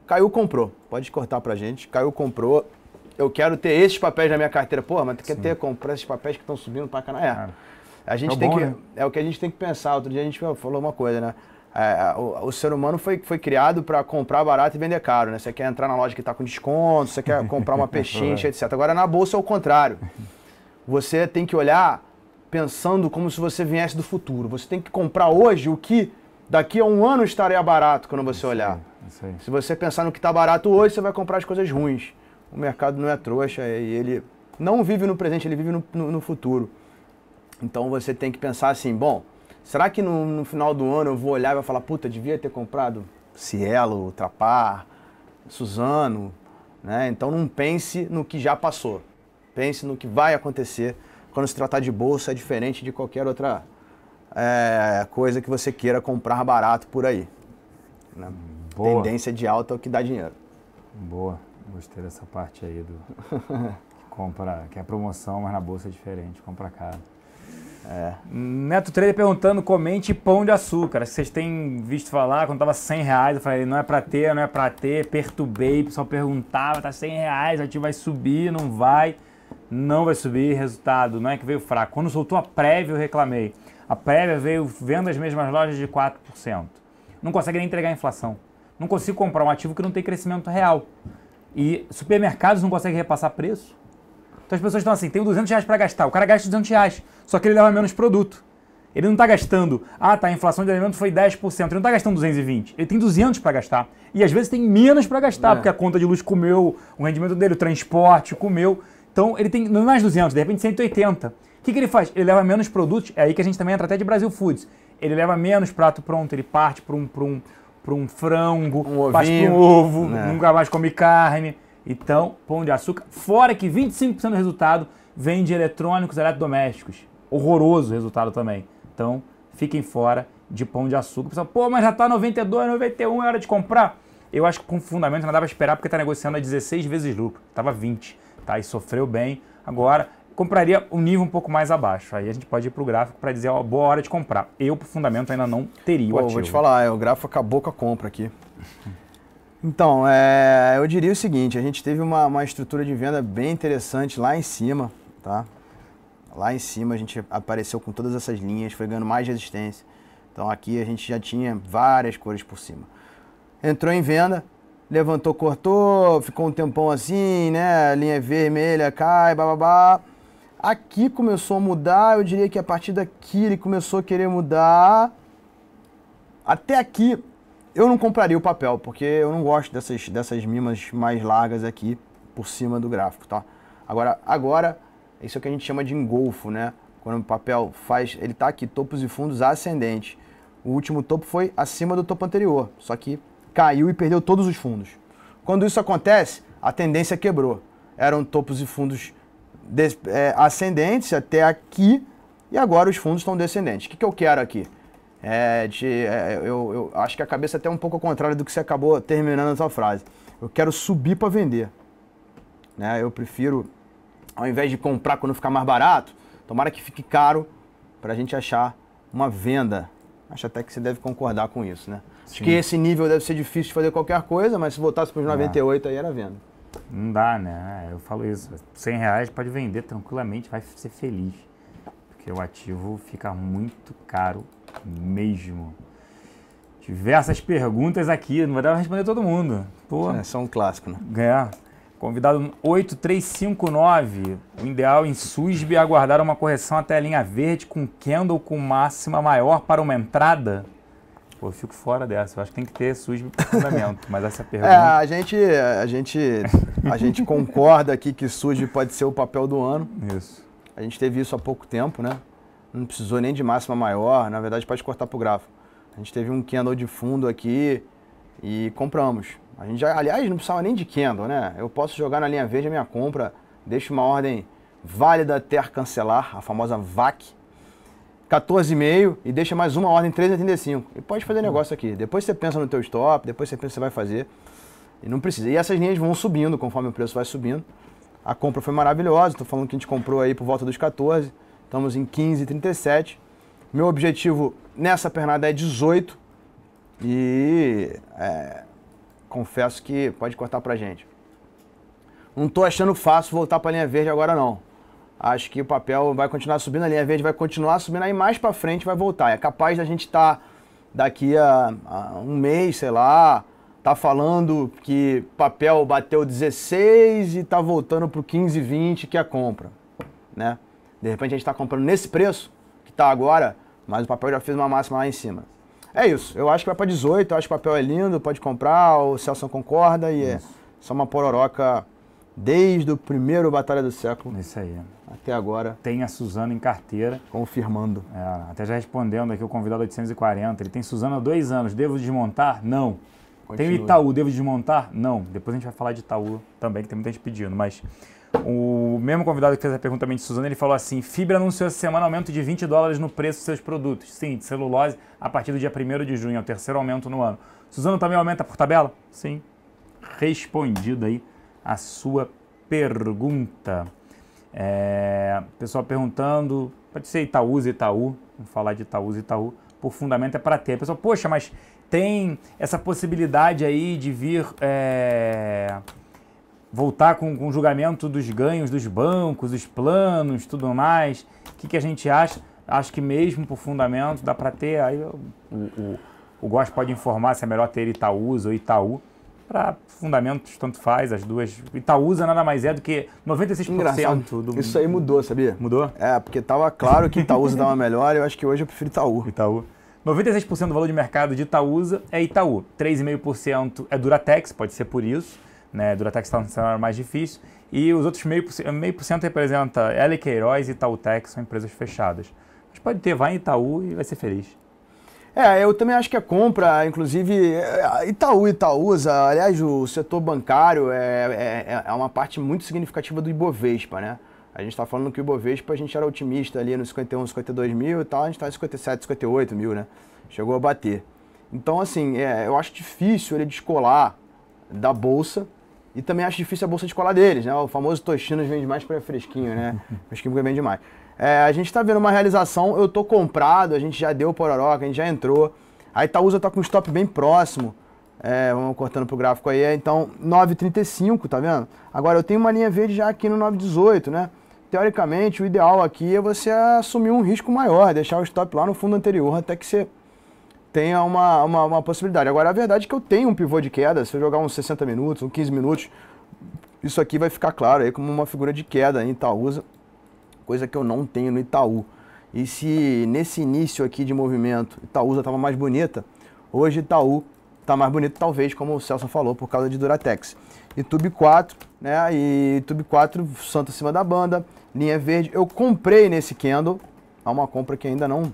caiu, comprou. Pode cortar pra gente. Caiu, comprou. Eu quero ter esses papéis na minha carteira. Pô, mas tu quer ter, comprar esses papéis que estão subindo pra caralho. É. A gente é tem bom, que, né? É o que a gente tem que pensar. Outro dia a gente falou uma coisa, né? É, o, o, ser humano foi, foi criado para comprar barato e vender caro, né? Você quer entrar na loja que está com desconto, você quer comprar uma *laughs* pechincha, etc. Agora, na bolsa é o contrário. Você tem que olhar pensando como se você viesse do futuro. Você tem que comprar hoje o que daqui a um ano estaria barato quando você isso olhar. Aí, se você pensar no que está barato hoje, você vai comprar as coisas ruins. O mercado não é trouxa e ele não vive no presente, ele vive no, no, no futuro. Então você tem que pensar assim, bom Será que no, no final do ano eu vou olhar e vou falar, puta, devia ter comprado Cielo, Trapar, Suzano, né? Então não pense no que já passou. Pense no que vai acontecer quando se tratar de bolsa, é diferente de qualquer outra é, coisa que você queira comprar barato por aí. Né? Tendência de alta é o que dá dinheiro. Boa, gostei dessa parte aí do *laughs* compra, que é promoção, mas na bolsa é diferente, compra caro. É. Neto Trader perguntando, comente pão de açúcar. Vocês têm visto falar, quando tava 100 reais, eu falei, não é pra ter, não é pra ter, perturbei, o pessoal perguntava, tá 100 reais, a gente vai subir, não vai, não vai subir, resultado, não é que veio fraco. Quando soltou a prévia, eu reclamei. A prévia veio vendo as mesmas lojas de 4%. Não consegue nem entregar a inflação. Não consigo comprar um ativo que não tem crescimento real. E supermercados não conseguem repassar preço. Então as pessoas estão assim, tenho 200 reais para gastar. O cara gasta 200 reais, só que ele leva menos produto. Ele não está gastando, ah tá, a inflação de alimento foi 10%, ele não está gastando 220, ele tem 200 para gastar. E às vezes tem menos para gastar, é. porque a conta de luz comeu, o rendimento dele, o transporte comeu. Então ele tem é mais 200, de repente 180. O que, que ele faz? Ele leva menos produtos, é aí que a gente também entra até de Brasil Foods. Ele leva menos prato pronto, ele parte para um, um, um frango, um ovinho, passa para um ovo, é. nunca mais come carne. Então, pão de açúcar. Fora que 25% do resultado vem de eletrônicos eletrodomésticos. Horroroso o resultado também. Então, fiquem fora de pão de açúcar. Pessoal, pô, mas já tá 92, 91, é hora de comprar. Eu acho que com fundamento não dava pra esperar porque tá negociando a 16 vezes lucro. Tava 20, tá? E sofreu bem. Agora, compraria um nível um pouco mais abaixo. Aí a gente pode ir pro gráfico para dizer, ó, boa hora de comprar. Eu, pro fundamento, ainda não teria Pô, o ativo. vou te falar, é, o gráfico acabou com a compra aqui. *laughs* Então, é, eu diria o seguinte, a gente teve uma, uma estrutura de venda bem interessante lá em cima, tá? Lá em cima a gente apareceu com todas essas linhas, foi ganhando mais resistência. Então aqui a gente já tinha várias cores por cima. Entrou em venda, levantou, cortou, ficou um tempão assim, né? Linha é vermelha cai, bababá. Aqui começou a mudar, eu diria que a partir daqui ele começou a querer mudar. Até aqui eu não compraria o papel, porque eu não gosto dessas, dessas mimas mais largas aqui por cima do gráfico, tá? Agora, agora, isso é o que a gente chama de engolfo, né? Quando o papel faz, ele tá aqui, topos e fundos ascendente. O último topo foi acima do topo anterior, só que caiu e perdeu todos os fundos. Quando isso acontece, a tendência quebrou. Eram topos e fundos é, ascendentes até aqui, e agora os fundos estão descendentes. O que, que eu quero aqui? é, de, é, eu, eu, acho que a cabeça é até um pouco ao contrário do que você acabou terminando a sua frase. Eu quero subir para vender. Né? Eu prefiro, ao invés de comprar quando ficar mais barato, tomara que fique caro para a gente achar uma venda. Acho até que você deve concordar com isso, né? Acho que esse nível deve ser difícil de fazer qualquer coisa, mas se voltasse para os 98 é. aí era venda. Não dá, né? Eu falo isso. 100 reais pode vender tranquilamente, vai ser feliz. Porque o ativo fica muito caro mesmo. Diversas perguntas aqui, não vai dar pra responder todo mundo. Pô. É só um clássico, né? É. Convidado 8359. O ideal em SUSB é aguardar uma correção até a linha verde com candle com máxima maior para uma entrada? Pô, eu fico fora dessa. Eu acho que tem que ter SUSB para fundamento, mas essa é, pergunta. É, a gente, a gente, a gente concorda aqui que SUSB pode ser o papel do ano. Isso. A gente teve isso há pouco tempo, né? não precisou nem de máxima maior, na verdade pode cortar para o gráfico A gente teve um candle de fundo aqui e compramos. A gente já, aliás, não precisava nem de candle, né? Eu posso jogar na linha verde a minha compra, deixo uma ordem válida até cancelar, a famosa VAC, 14,5 e deixa mais uma ordem 3,85. E pode fazer negócio aqui. Depois você pensa no teu stop, depois você pensa que você vai fazer. E não precisa. E essas linhas vão subindo conforme o preço vai subindo. A compra foi maravilhosa, estou falando que a gente comprou aí por volta dos 14. Estamos em 15,37. Meu objetivo nessa pernada é 18. E é, confesso que pode cortar pra gente. Não tô achando fácil voltar pra linha verde agora não. Acho que o papel vai continuar subindo, a linha verde vai continuar subindo, aí mais pra frente vai voltar. É capaz da gente estar tá, daqui a, a, um mês, sei lá, tá falando que papel bateu 16 e tá voltando pro 15,20 que é a compra, né? De repente a gente está comprando nesse preço que está agora, mas o papel já fez uma máxima lá em cima. É isso. Eu acho que vai para 18, eu acho que o papel é lindo, pode comprar, o Celso concorda e é isso. é só uma pororoca desde o primeiro Batalha do Século. Isso aí. Até agora. Tem a Suzana em carteira. Confirmando. É, até já respondendo aqui o convidado 840. Ele tem Suzana há dois anos. Devo desmontar? Não. Tem o Itaú. Devo desmontar? Não. Depois a gente vai falar de Itaú também, que tem muita gente pedindo. Mas o mesmo convidado que fez a pergunta também de Suzana, ele falou assim: Fibra anunciou essa semana aumento de 20 dólares no preço dos seus produtos. Sim, de celulose a partir do dia 1 de junho, é o terceiro aumento no ano. Suzano também aumenta por tabela? Sim. Respondida aí a sua pergunta. É, pessoal perguntando, pode ser Itaúsa, Itaú, vamos falar de Itaúsa, Itaú, por fundamento é para ter. Pessoal, poxa, mas tem essa possibilidade aí de vir é, voltar com, com o julgamento dos ganhos dos bancos, os planos, tudo mais. O que, que a gente acha? Acho que mesmo por fundamento dá para ter. Aí o, o, o GOS pode informar se é melhor ter Itaúsa ou Itaú. Para fundamentos, tanto faz, as duas. Itaúsa nada mais é do que 96% Engraçado. do. Isso aí mudou, sabia? Mudou? É, porque estava claro que Itaúsa dava melhor, eu acho que hoje eu prefiro Itaú. Itaú. 96% do valor de mercado de Itaúsa é Itaú. 3,5% é Duratex, pode ser por isso né, Duratex está cenário mais difícil, e os outros meio, meio por cento representa L Queiroz e Itautec, são empresas fechadas. Mas pode ter, vai em Itaú e vai ser feliz. É, eu também acho que a compra, inclusive, é, Itaú, Itaúsa, aliás, o setor bancário é, é, é, é uma parte muito significativa do Ibovespa, né? A gente está falando que o Ibovespa, a gente era otimista ali nos 51, 52 mil e tal, a gente está em 57, 58 mil, né? Chegou a bater. Então, assim, é, eu acho difícil ele descolar da bolsa e também acho difícil a bolsa de cola deles, né? O famoso Toshinos vende mais para fresquinho, né? *laughs* fresquinho porque vende mais. É, a gente está vendo uma realização, eu tô comprado, a gente já deu pororoca, a gente já entrou. A Itaúsa tá, tá com um stop bem próximo. É, vamos cortando pro gráfico aí, é, então 9,35, tá vendo? Agora eu tenho uma linha verde já aqui no 9,18, né? Teoricamente, o ideal aqui é você assumir um risco maior, deixar o stop lá no fundo anterior até que você tenha uma, uma, uma, possibilidade. Agora, a verdade é que eu tenho um pivô de queda, se eu jogar uns 60 minutos, uns 15 minutos, isso aqui vai ficar claro aí como uma figura de queda em Itaúsa, coisa que eu não tenho no Itaú. E se nesse início aqui de movimento Itaúsa estava mais bonita, hoje Itaú está mais bonito talvez, como o Celso falou, por causa de Duratex. E Tube 4, né, e Tube 4, santo acima da banda, linha verde. Eu comprei nesse candle, há uma compra que ainda não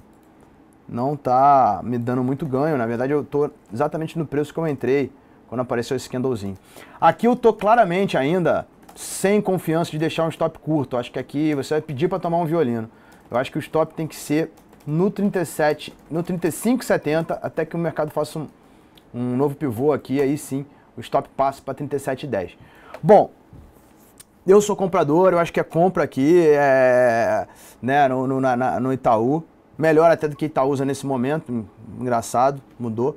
não tá me dando muito ganho. Na verdade, eu tô exatamente no preço que eu entrei quando apareceu esse candlezinho. Aqui eu tô claramente ainda sem confiança de deixar um stop curto. acho que aqui você vai pedir para tomar um violino. Eu acho que o stop tem que ser no 37, no 35,70 até que o mercado faça um, um novo pivô aqui, aí sim o stop passa para 37,10. Bom, eu sou comprador, eu acho que a compra aqui é, né, no, no, na, no Itaú melhor até do que Itaúsa nesse momento, engraçado, mudou.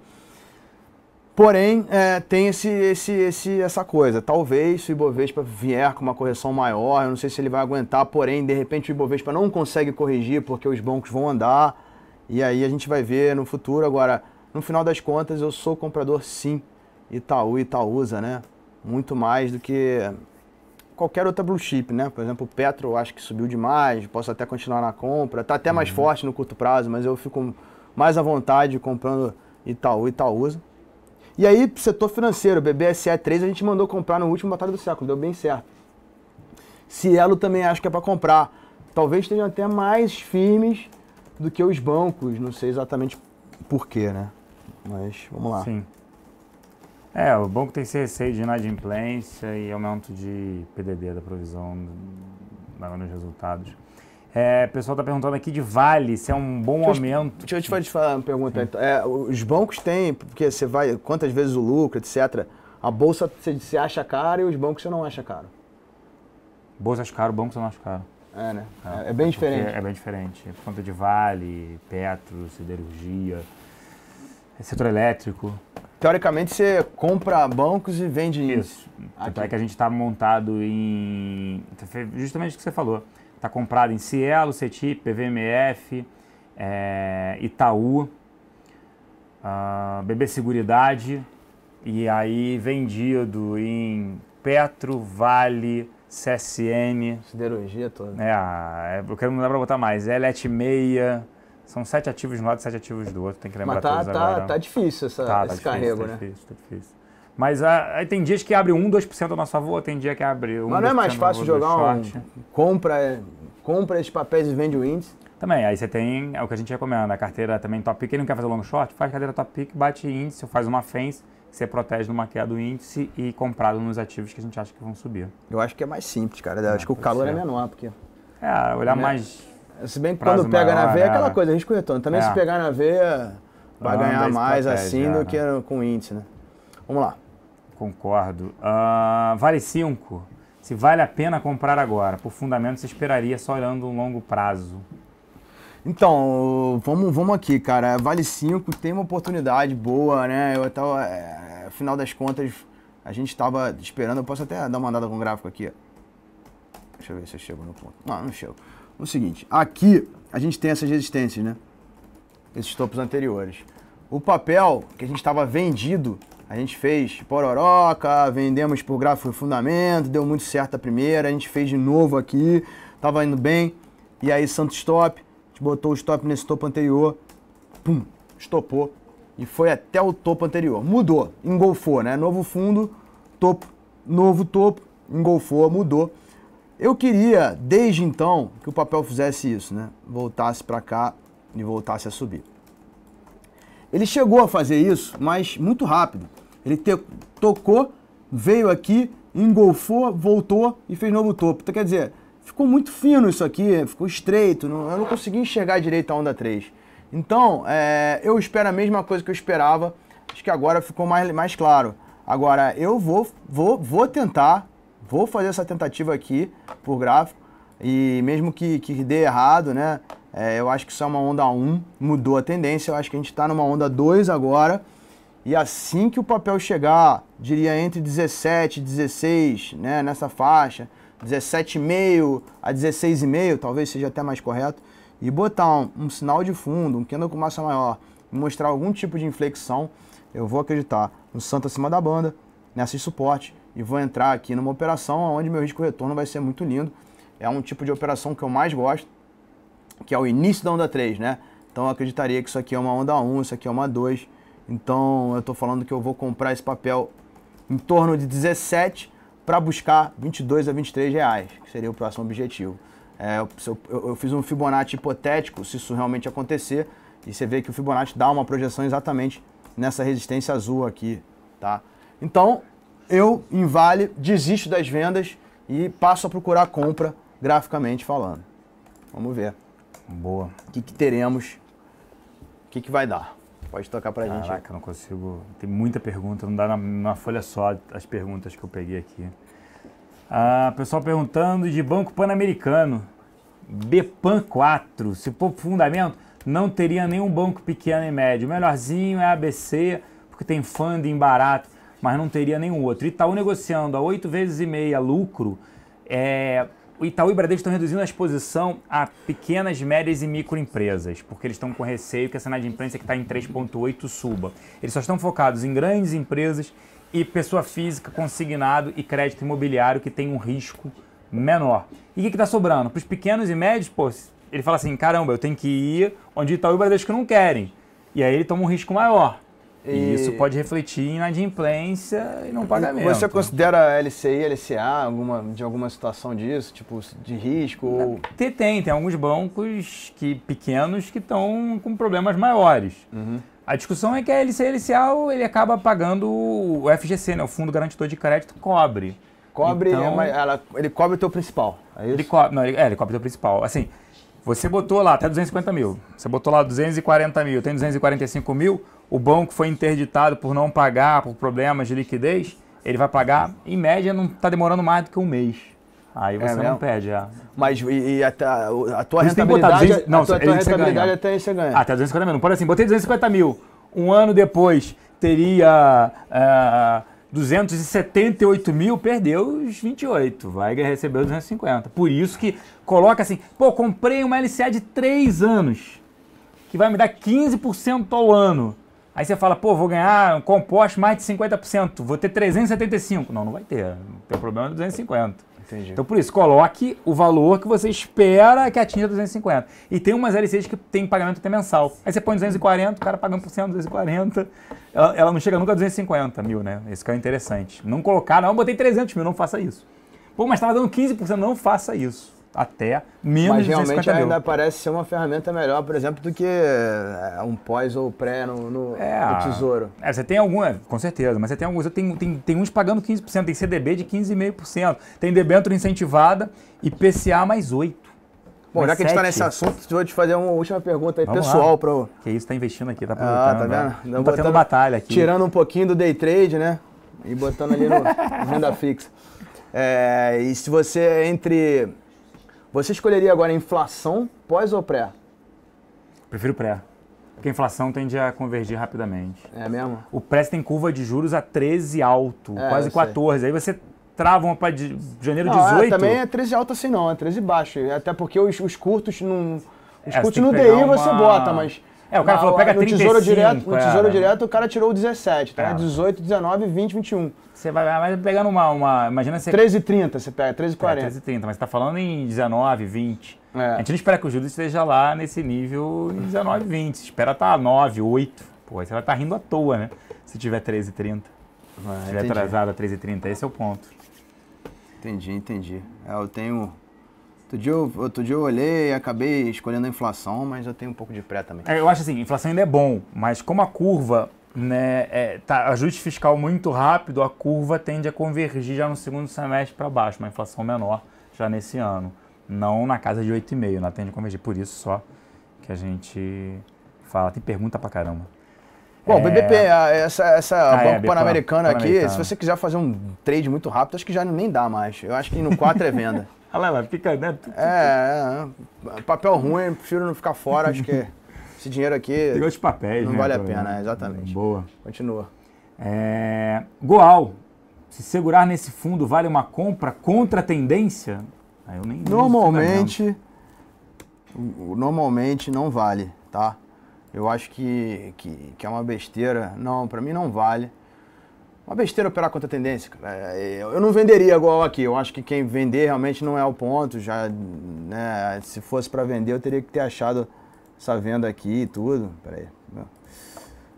Porém, é, tem esse, esse, esse, essa coisa. Talvez se o Ibovespa vier com uma correção maior, eu não sei se ele vai aguentar, porém, de repente o Ibovespa não consegue corrigir porque os bancos vão andar. E aí a gente vai ver no futuro. Agora, no final das contas, eu sou comprador sim, Itaú e Itaúsa, né? Muito mais do que qualquer outra blue chip, né? Por exemplo, o Petro acho que subiu demais, posso até continuar na compra, tá até mais uhum. forte no curto prazo, mas eu fico mais à vontade comprando Itaú e Itaúsa. E aí, setor financeiro, BBSE3, a gente mandou comprar no último Batalha do Século, deu bem certo. Cielo também acho que é para comprar. Talvez estejam até mais firmes do que os bancos, não sei exatamente porquê, né? Mas vamos lá. Sim. É, o banco é tem esse receio de inadimplência e aumento de PDD da provisão nos resultados. É, o pessoal está perguntando aqui de vale, se é um bom deixa aumento. deixa eu te falar uma pergunta. Então. É, os bancos têm, porque você vai, quantas vezes o lucro, etc. A bolsa você, você acha cara e os bancos você não acha caro. Bolsa acha caro, banco você não acha caro. É, né? É, é, é bem é diferente. É bem diferente. Por conta de vale, petro, siderurgia, setor elétrico teoricamente, você compra bancos e vende isso. Até que a gente está montado em. Justamente o que você falou. Está comprado em Cielo, CETIP, PVMF, é, eh, Itaú, uh, ah, BB Seguridade, e aí vendido em Petro, Vale, CSN. Siderurgia toda. É, é eu quero mudar para botar mais. Elet é Meia. São sete ativos de um lado e sete ativos do outro, tem que lembrar Mas tá, todos tá, agora. Tá difícil essa, tá, tá esse tá carrego, né? Tá difícil, tá difícil. Mas ah, tem dias que abre 1, 2% a nosso favor, tem dia que abre 1, Mas não é mais fácil jogar um... Compra, compra esses papéis e vende o índice? Também, aí você tem é o que a gente recomenda, a carteira também top pick, quem não quer fazer long short, faz carteira top pick, bate índice, faz uma fence, você protege numa queda do índice e comprado nos ativos que a gente acha que vão subir. Eu acho que é mais simples, cara. Eu é, acho que o calor é ser. é menor, porque... É, olhar né? mais se bem que quando pega maior, na veia é, é aquela coisa, risco retorno. Né? Também é. se pegar na veia, vai ganhar mais assim do né? que né? com índice, né? Vamos lá. Concordo. Uh, vale 5. Se vale a pena comprar agora? Por fundamento, você esperaria só olhando um longo prazo. Então, vamos, vamos aqui, cara. Vale 5 tem uma oportunidade boa, né? Eu até é, eh, final das contas, a gente estava esperando. Eu posso até dar uma andada com o gráfico aqui. Deixa eu ver se eu chego no ponto. Não, não chego o seguinte, aqui a gente tem essas resistências, né? Esses topos anteriores. O papel que a gente estava vendido, a gente fez pororoca, vendemos por gráfico e fundamento, deu muito certo a primeira, a gente fez de novo aqui, estava indo bem, e aí Santo Stop, a gente botou o stop nesse topo anterior, pum, estopou e foi até o topo anterior. Mudou, engolfou, né? Novo fundo, topo, novo topo, engolfou, mudou. Eu queria, desde então, que o papel fizesse isso, né? Voltasse para cá e voltasse a subir. Ele chegou a fazer isso, mas muito rápido. Ele te, tocou, veio aqui, engolfou, voltou e fez novo topo. Então, quer dizer, ficou muito fino isso aqui, ficou estreito, não, eu não consegui enxergar direito a onda 3. Então, é, eu espero a mesma coisa que eu esperava, acho que agora ficou mais, mais claro. Agora, eu vou, vou, vou tentar vou fazer essa tentativa aqui por gráfico e mesmo que, que dê errado, né? É, eu acho que isso é uma onda 1, mudou a tendência, eu acho que a gente está numa onda 2 agora. E assim que o papel chegar, diria entre 17 e 16, né, nessa faixa, 17,5 a 16,5, talvez seja até mais correto, e botar um, um sinal de fundo, um candle com massa maior, mostrar algum tipo de inflexão, eu vou acreditar no Santo acima da banda, nessa suporte, e vou entrar aqui numa operação onde meu risco-retorno vai ser muito lindo. É um tipo de operação que eu mais gosto, que é o início da onda 3, né? Então eu acreditaria que isso aqui é uma onda 1, isso aqui é uma 2. Então eu estou falando que eu vou comprar esse papel em torno de 17 para buscar 22 a 23 reais, que seria o próximo objetivo. É, eu, eu, eu, fiz um Fibonacci hipotético, se isso realmente acontecer, e você vê que o Fibonacci dá uma projeção exatamente nessa resistência azul aqui, tá? Então, eu, em Vale, desisto das vendas e passo a procurar compra, graficamente falando. Vamos ver. Boa. O que, que teremos? O que, que vai dar? Pode tocar pra Caraca, gente. Caraca, não consigo. Tem muita pergunta, não dá na, folha só as perguntas que eu peguei aqui. Ah, pessoal perguntando de Banco Pan-Americano. BPAN 4. Se for fundamento, não teria nenhum banco pequeno e médio. O melhorzinho é ABC, porque tem funding barato mas não teria nenhum outro. Itaú negociando a 8 vezes e meia lucro, é, o Itaú e o Bradesco estão reduzindo a exposição a pequenas, médias e microempresas, porque eles estão com receio que a de imprensa que está em 3,8 suba. Eles só estão focados em grandes empresas e pessoa física, consignado e crédito imobiliário que tem um risco menor. E o que está sobrando? Para os pequenos e médios, pô, ele fala assim, caramba, eu tenho que ir onde Itaú e o Bradesco não querem. E aí ele toma um risco maior. E, e isso pode refletir em inadimplência e não pagamento. Você considera LCI, LCA alguma, de alguma situação disso, tipo de risco? É, ou... Tem, tem alguns bancos que, pequenos que estão com problemas maiores. Uhum. A discussão é que a LCI, LCA, ele acaba pagando o FGC, né, o Fundo Garantidor de Crédito, cobre. Cobre, então, é, ela, ele cobre o teu principal, é isso? Ele cobre, não, ele, é, ele cobre o teu principal. Assim, você botou lá até 250 mil, você botou lá 240 mil, tem 245 mil, o banco foi interditado por não pagar, por problemas de liquidez, ele vai pagar, em média, não está demorando mais do que um mês. Aí você é não perde, já. É. Mas e, e a, a, tua você rentabilidade, 200, não, a tua, a tua rentabilidade até você ganha. Até 250 mil, não pode assim, botei 250 mil, um ano depois teria... Uh, 278 mil, perdeu os 28. Weiger recebeu 250. Por isso que coloca assim, pô, comprei uma LCA de 3 anos, que vai me dar 15% ao ano. Aí você fala, pô, vou ganhar um composto mais de 50%, vou ter 375. Não, não vai ter. O teu problema é 250. Entendi. Então, por isso, coloque o valor que você espera que atinja 250. E tem umas LCs que tem pagamento até mensal. Aí você põe 240, o cara pagando por 100, 240. Ela, ela não chega nunca a 250 mil, né? Esse que é interessante. Não colocar, não, Eu botei 300 mil, não faça isso. Pô, mas estava dando 15%, não faça isso até menos Mas realmente ainda parece ser uma ferramenta melhor, por exemplo, do que é, um pós ou pré no, no, é, no Tesouro. É, você tem alguma, com certeza, mas você tem alguns, tem, tem, tem uns pagando 15%, tem CDB de 15,5%, tem debênture incentivada e PCA mais 8%. Bom, já que a gente está nesse assunto, vou te fazer uma última pergunta aí Vamos pessoal. Que isso, está investindo aqui, está aproveitando. Ah, tá né? vendo? Não, tá tendo batalha aqui. Tirando um pouquinho do day trade, né? E botando ali no *laughs* renda fixa. É, e se você, entre você escolheria agora inflação pós ou pré? Prefiro pré. Porque a inflação tende a convergir rapidamente. É mesmo? O pré tem curva de juros a 13 alto, é, quase 14. Aí você trava uma para janeiro não, 18. É, também é 13 alto assim não, é 13 baixo. Até porque os, os curtos não. Os é, curtos no DI uma... você bota, mas. É, o cara na, falou, pega no 35, tesouro direto, No é, tesouro né? direto o cara tirou o 17, tá? É. 18, 19, 20, 21. Você vai, vai pegando uma, uma. Imagina você. 13 30 você pega, 13 13,40. É, 13,30, mas você tá falando em 19, 20. É. A gente não espera que o Judas esteja lá nesse nível em 19, 20. Você espera tá 9, 8. Pô, aí você vai estar tá rindo à toa, né? Se tiver 13,30. Vai, se ah, tiver entendi. atrasado a 13 30 esse é o ponto. Entendi, entendi. É, eu tenho. Outro dia, eu, outro dia eu olhei e acabei escolhendo a inflação, mas eu tenho um pouco de pré também. É, eu acho assim, inflação ainda é bom, mas como a curva né, é, tá, ajuste fiscal muito rápido, a curva tende a convergir já no segundo semestre para baixo, uma inflação menor já nesse ano, não na casa de 8,5, ela né, tende a convergir. Por isso só que a gente fala, tem pergunta pra caramba. Bom, é... BBP, essa, essa ah, é, Banco é, Pan-Americana aqui, se você quiser fazer um trade muito rápido, acho que já nem dá mais. Eu acho que no 4 é venda. *laughs* Olha lá, fica, né? É, é, é, papel ruim, prefiro não ficar fora, acho que esse dinheiro aqui. Tem outros papéis, não né? Não vale a pena, né? exatamente. Boa. Continua. É... Goal. Se segurar nesse fundo vale uma compra contra a tendência? Ah, eu nem normalmente, normalmente não vale, tá? Eu acho que, que, que é uma besteira. Não, para mim não vale. Uma besteira operar contra a tendência. É, eu não venderia igual aqui. Eu acho que quem vender realmente não é o ponto. Já, né, se fosse para vender, eu teria que ter achado essa venda aqui e tudo. Peraí.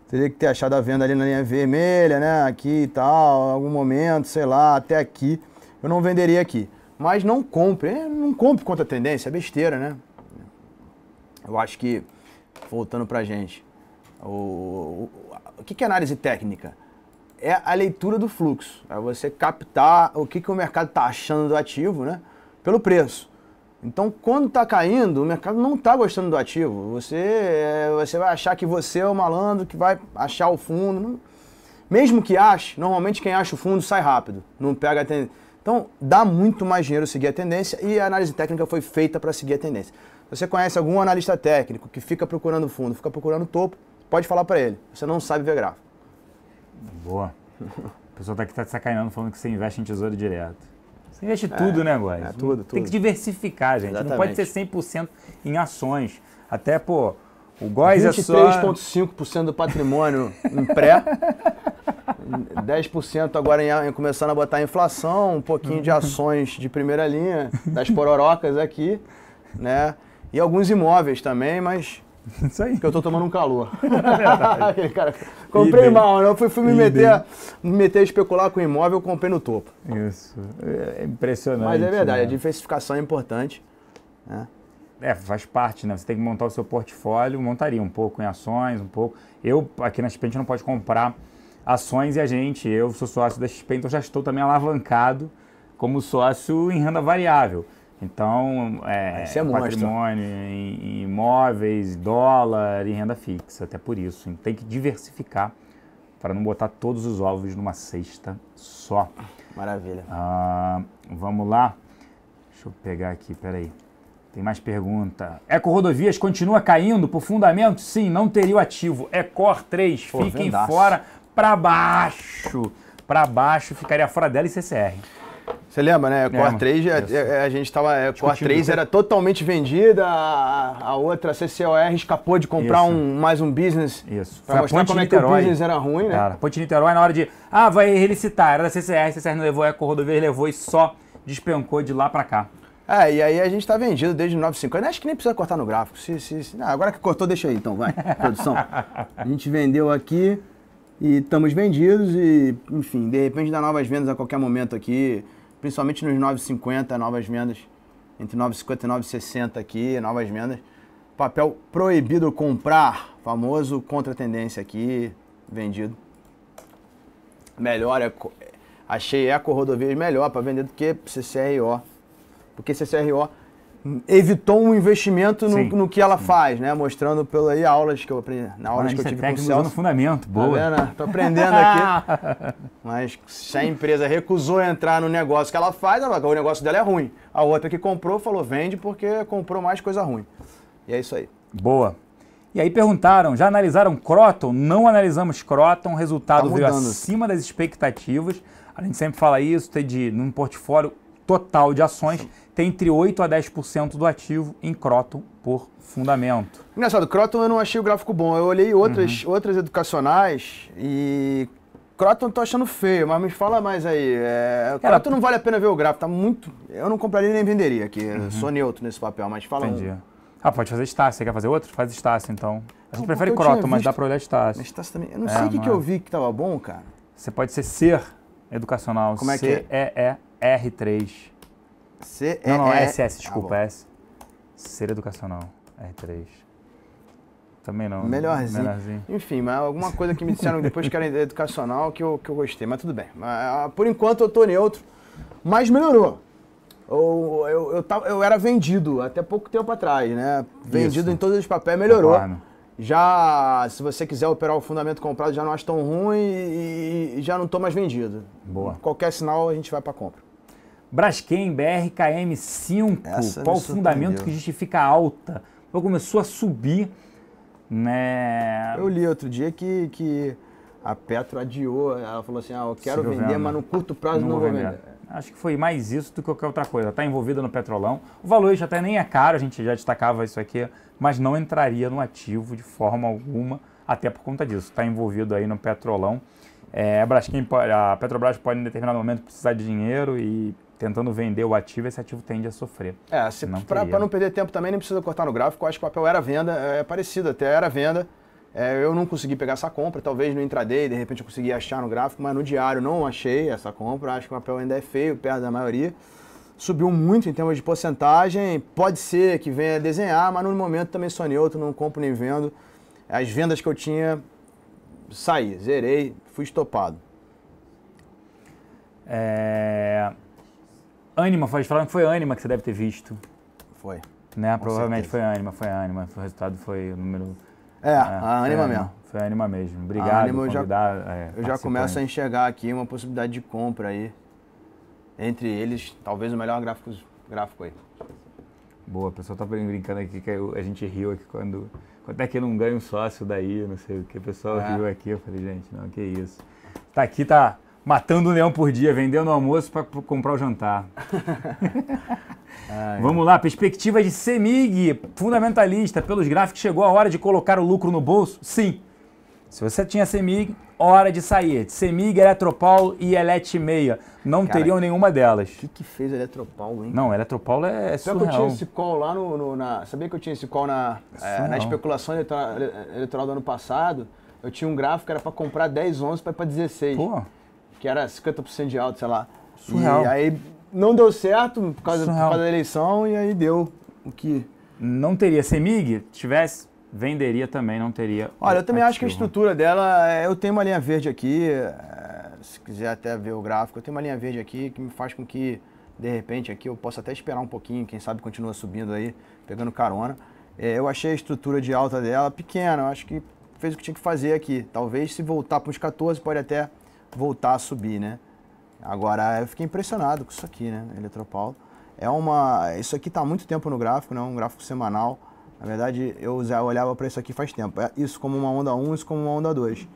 Teria que ter achado a venda ali na linha vermelha, né? Aqui e tal, algum momento, sei lá, até aqui. Eu não venderia aqui. Mas não compre, não compre contra a tendência, é besteira, né? Eu acho que, voltando pra gente, o, o, o que, que é análise técnica? É a leitura do fluxo, é você captar o que, que o mercado está achando do ativo, né? Pelo preço. Então, quando está caindo, o mercado não está gostando do ativo. Você, eh, você vai achar que você é o malandro que vai achar o fundo. Mesmo que ache, normalmente quem acha o fundo sai rápido, não pega a tendência. Então, dá muito mais dinheiro seguir a tendência e a análise técnica foi feita para seguir a tendência. Se você conhece algum analista técnico que fica procurando fundo, fica procurando topo, pode falar para ele. Você não sabe ver gráfico. Boa. *laughs* O pessoal daqui tá aqui tá te sacaneando falando que você investe em tesouro direto. Investe tudo, é, né, Góis? É, tudo, tudo. Tem que diversificar, gente. Exatamente. Não pode ser 100% em ações. Até, pô, o Góis é só... 23,5% do patrimônio em pré, 10% agora em, em, começando a botar inflação, um pouquinho de ações de primeira linha, das pororocas aqui, né? E alguns imóveis também, mas *laughs* Isso aí. Porque eu tô tomando um calor. *laughs* É *laughs* Aquele cara. Comprei mal, não né? fui, fui me, meter a, me meter a especular com imóvel, comprei no topo. Isso. É, é impressionante. Mas é verdade, né? a diversificação é importante. Né? É, faz parte, né? Você tem que montar o seu portfólio, montaria um pouco em ações, um pouco. Eu, aqui na XP, a gente não pode comprar ações e a gente, eu sou sócio da XP, então já estou também alavancado como sócio em renda variável. Então, é, é patrimônio em, em imóveis, dólar e renda fixa, até por isso. Tem que diversificar para não botar todos os ovos numa cesta só. Maravilha. Ah, vamos lá. Deixa eu pegar aqui, peraí. Tem mais pergunta. Eco Rodovias continua caindo por fundamento? Sim, não teria o ativo. Ecor 3, Pô, fiquem vendaço. fora para baixo. Para baixo, ficaria fora dela e CCR. Você lembra, né? Lembra. 3, é, a, gente estava. É, Core 3 era totalmente vendida, a, a, outra, a CCOR, escapou de comprar um, mais um business. Isso. Pra Foi mostrar como é que o business era ruim, né? Cara, Ponte Niterói, na hora de. Ah, vai relicitar, era da CCR, a CCR não levou, é, a Eco levou e só despencou de lá para cá. É, e aí a gente está vendido desde 9,50. Acho que nem precisa cortar no gráfico. Se, se, se... Não, agora que cortou, deixa aí então, vai. *laughs* Produção. A gente vendeu aqui e estamos vendidos e, enfim, de repente dá novas vendas a qualquer momento aqui principalmente nos 9,50, novas vendas, entre 9,50 e 9,60 aqui, novas vendas. Papel proibido comprar, famoso contra tendência aqui, vendido. Melhor, é achei Eco Rodovias melhor para vender do que CCRO. Porque CCRO evitou um investimento no, no que ela sim. faz, né? Mostrando pelo aí aulas que eu aprendi, na aulas que eu tive com o Celso. fundamento, tá boa. Tá Tô aprendendo aqui. *laughs* Mas se a empresa recusou entrar no negócio que ela faz, ela, o negócio dela é ruim. A outra que comprou falou vende porque comprou mais coisa ruim. E é isso aí. Boa. E aí perguntaram, já analisaram Croton? Não analisamos Croton, o resultado tá veio acima das expectativas. A gente sempre fala isso, ter de num portfólio total de ações. Sim tem entre 8 a 10% do ativo em Croton por fundamento. Engraçado, Croton eu não achei o gráfico bom. Eu olhei outras, uhum. outras educacionais e Croton tô achando feio, mas me fala mais aí. É, Cara, Croton não vale a pena ver o gráfico, tá muito. Eu não compraria nem venderia aqui. Uhum. Sou neutro nesse papel, mas fala. Entendi. Ah, pode fazer Stassi. Você quer fazer outro? Faz Stassi, então. A gente não, prefere Croton, mas dá pra olhar Mas Stassi também. Eu não é, sei o que, que eu vi que tava bom, cara. Você pode ser ser educacional. Como é que é? C-E-E-R3. C Não, não, é SS, tá desculpa, ah, S. Ser educacional, R3. Também não. Melhorzinho. Melhorzinho. Enfim, mas alguma coisa que me disseram depois que era *laughs* educacional que eu, que eu gostei, mas tudo bem. Mas, ah, ah, por enquanto eu tô neutro, mas melhorou. Eu, eu, eu, tava, eu era vendido até pouco tempo atrás, né? Vendido Isso. em todos os papéis, melhorou. Já, se você quiser operar o fundamento comprado, já não acho tão ruim e, e já não tô mais vendido. Boa. Qualquer sinal a gente vai para compra. Braskem BRKM5, qual o fundamento que justifica a alta? Então começou a subir, né? Eu li outro dia que, que a Petro adiou, ela falou assim, ah, eu quero Se vender, mas no curto prazo não, não vou vender. vender. Acho que foi mais isso do que qualquer outra coisa. Está envolvida no petrolão. O valor já até nem é caro, a gente já destacava isso aqui, mas não entraria no ativo de forma alguma, até por conta disso. Está envolvido aí no petrolão. É, a, Braskem, a Petrobras pode, em determinado momento, precisar de dinheiro e tentando vender o ativo, esse ativo tende a sofrer. É, para não perder tempo também, nem precisa cortar no gráfico, acho que o papel era venda, é, é parecido até, era venda. É, eu não consegui pegar essa compra, talvez no intraday, de repente eu consegui achar no gráfico, mas no diário não achei essa compra, acho que o papel ainda é feio, perto da maioria. Subiu muito em termos de porcentagem, pode ser que venha desenhar, mas no momento também sou neutro, não compro nem vendo. As vendas que eu tinha, saí, zerei, fui estopado. É, Anima, falaram que foi Anima que você deve ter visto. Foi. Né? Provavelmente certeza. foi Anima, foi Anima. O resultado foi o número. É, é a Anima mesmo. Foi Anima mesmo. Obrigado por Anima eu já, é, eu já começo a enxergar aqui uma possibilidade de compra aí. Entre eles, talvez o melhor gráfico, gráfico aí. Boa, o pessoal tá brincando aqui que a gente riu aqui quando. Até que não ganha um sócio daí, não sei o que. O pessoal é. riu aqui, eu falei, gente, não, que isso. Tá aqui, tá matando um leão por dia, vendendo o almoço para comprar o jantar. ah, *laughs* é. Vamos lá, perspectiva de semig fundamentalista. Pelos gráficos, chegou a hora de colocar o lucro no bolso? Sim. Se você tinha semig hora de sair. Semig, Eletropaulo e elete Meia. Não Cara, teriam nenhuma delas. O que, que fez Eletropaulo, hein? Não, Eletropaulo é, é surreal. sabia que eu tinha esse call lá no... no na, sabia que eu tinha esse call na, é, na especulação eleitoral, eleitoral do ano passado? Eu tinha um gráfico que era para comprar 10, 11 para ir para 16. Pô que era 50% de alta, sei lá. Surreal. E aí não deu certo por causa, por causa da eleição e aí deu o que. Não teria semig, tivesse venderia também, não teria. Olha, eu também ativo. acho que a estrutura dela, é, eu tenho uma linha verde aqui, é, se quiser até ver o gráfico, eu tenho uma linha verde aqui que me faz com que de repente aqui eu possa até esperar um pouquinho, quem sabe continua subindo aí, pegando carona. É, eu achei a estrutura de alta dela pequena, eu acho que fez o que tinha que fazer aqui. Talvez se voltar para os 14 pode até voltar a subir, né? Agora, eu fiquei impressionado com isso aqui, né? Eletropaulo. É uma... Isso aqui está há muito tempo no gráfico, né? Um gráfico semanal. Na verdade, eu já olhava para isso aqui faz tempo. É isso como uma onda 1, isso como uma onda 2.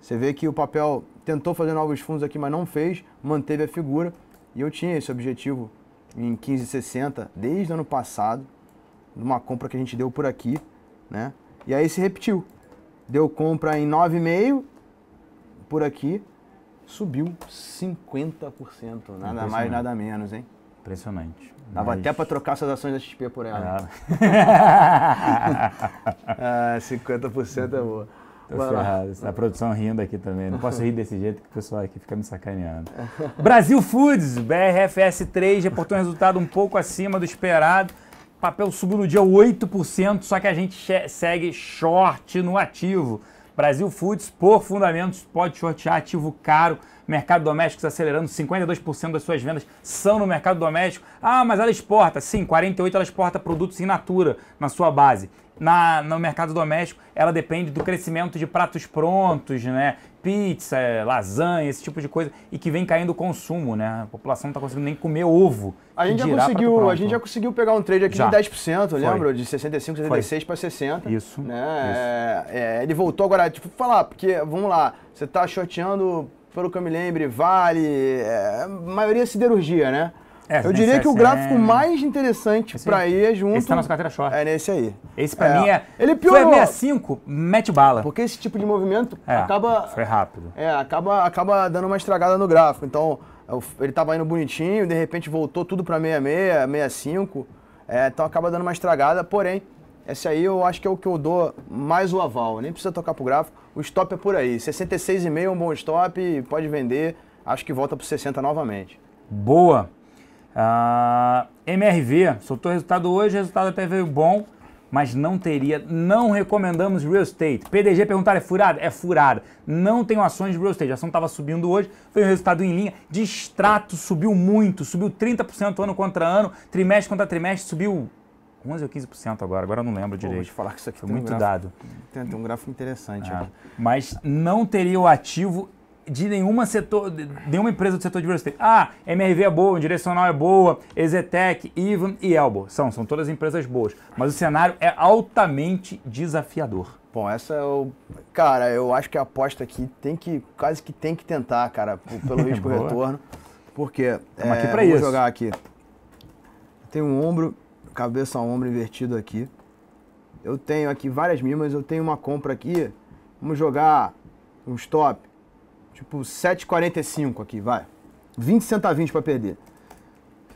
Você vê que o papel tentou fazer novos fundos aqui, mas não fez, manteve a figura. E eu tinha esse objetivo em 1560 desde o ano passado, numa compra que a gente deu por aqui, né? E aí se repetiu. Deu compra em 9,5 por aqui, subiu 50%. Nada mais, nada menos, hein? Impressionante. Dava Mas... até para trocar essas ações da XP por ela. *laughs* Ah. ah, 50% é boa. Tô ferrado. A produção rindo aqui também. Não posso rir desse jeito que o pessoal aqui fica me sacaneando. *laughs* Brasil Foods, BRFS3, reportou um resultado um pouco acima do esperado. papel subiu no dia 8%, só que a gente segue short no ativo. Brasil Foods, por fundamentos, pode sortear ativo caro. Mercado doméstico acelerando, 52% das suas vendas são no mercado doméstico. Ah, mas ela exporta. Sim, 48% ela exporta produtos in natura na sua base. Na, no mercado doméstico, ela depende do crescimento de pratos prontos, né? pizza, é, lasanha, esse tipo de coisa, e que vem caindo o consumo, né? A população não está conseguindo nem comer ovo. A gente, já conseguiu, a gente já conseguiu pegar um trade aqui já. de 10%, lembra? De 65, 66 para 60. Isso. Né? Isso. É, é, ele voltou agora, tipo, falar, porque, vamos lá, você está shorteando, pelo que eu me lembre, Vale, é, maioria é siderurgia, né? É, eu diria é que o gráfico é- mais interessante para é- ir é junto. Esse tá nas carteiras short. É nesse aí. Esse para é. mim é. Ele piorou. Foi 65, mete bala. Porque esse tipo de movimento é, acaba. Foi rápido. É, acaba, acaba dando uma estragada no gráfico. Então, ele tava indo bonitinho, de repente voltou tudo para 66, 65. É, então acaba dando uma estragada. Porém, esse aí eu acho que é o que eu dou mais o aval. Nem precisa tocar pro gráfico. O stop é por aí. 66,5 é um bom stop, pode vender. Acho que volta pro 60 novamente. Boa! Uh, ah, MRV, soltou resultado hoje, resultado até veio bom, mas não teria, não recomendamos real estate. PDG perguntaram, é furado? É furado. Não tenho ações de real estate, a ação estava subindo hoje, foi um resultado em linha. Distrato subiu muito, subiu 30% ano contra ano, trimestre contra trimestre, subiu 11 ou 15% agora, agora eu não lembro Pô, direito. Vou te falar que isso aqui Foi muito um gráfico, dado. Tem, tem, um gráfico interessante. É, mas não teria o ativo de nenhuma setor, de nenhuma empresa do setor de real estate. Ah, MRV é boa, Direcional é boa, Exetec, Ivan e Elbo. São, são todas empresas boas. Mas o cenário é altamente desafiador. Bom, essa é o. Cara, eu acho que a aposta aqui tem que. quase que tem que tentar, cara, pelo *laughs* risco retorno. Porque. Tá, é, aqui pra isso. Vou jogar aqui. Tem um ombro, cabeça a ombro invertido aqui. Eu tenho aqui várias mimas, eu tenho uma compra aqui. Vamos jogar um stop tipo 7,45 aqui, vai. 20 centavinhos para perder.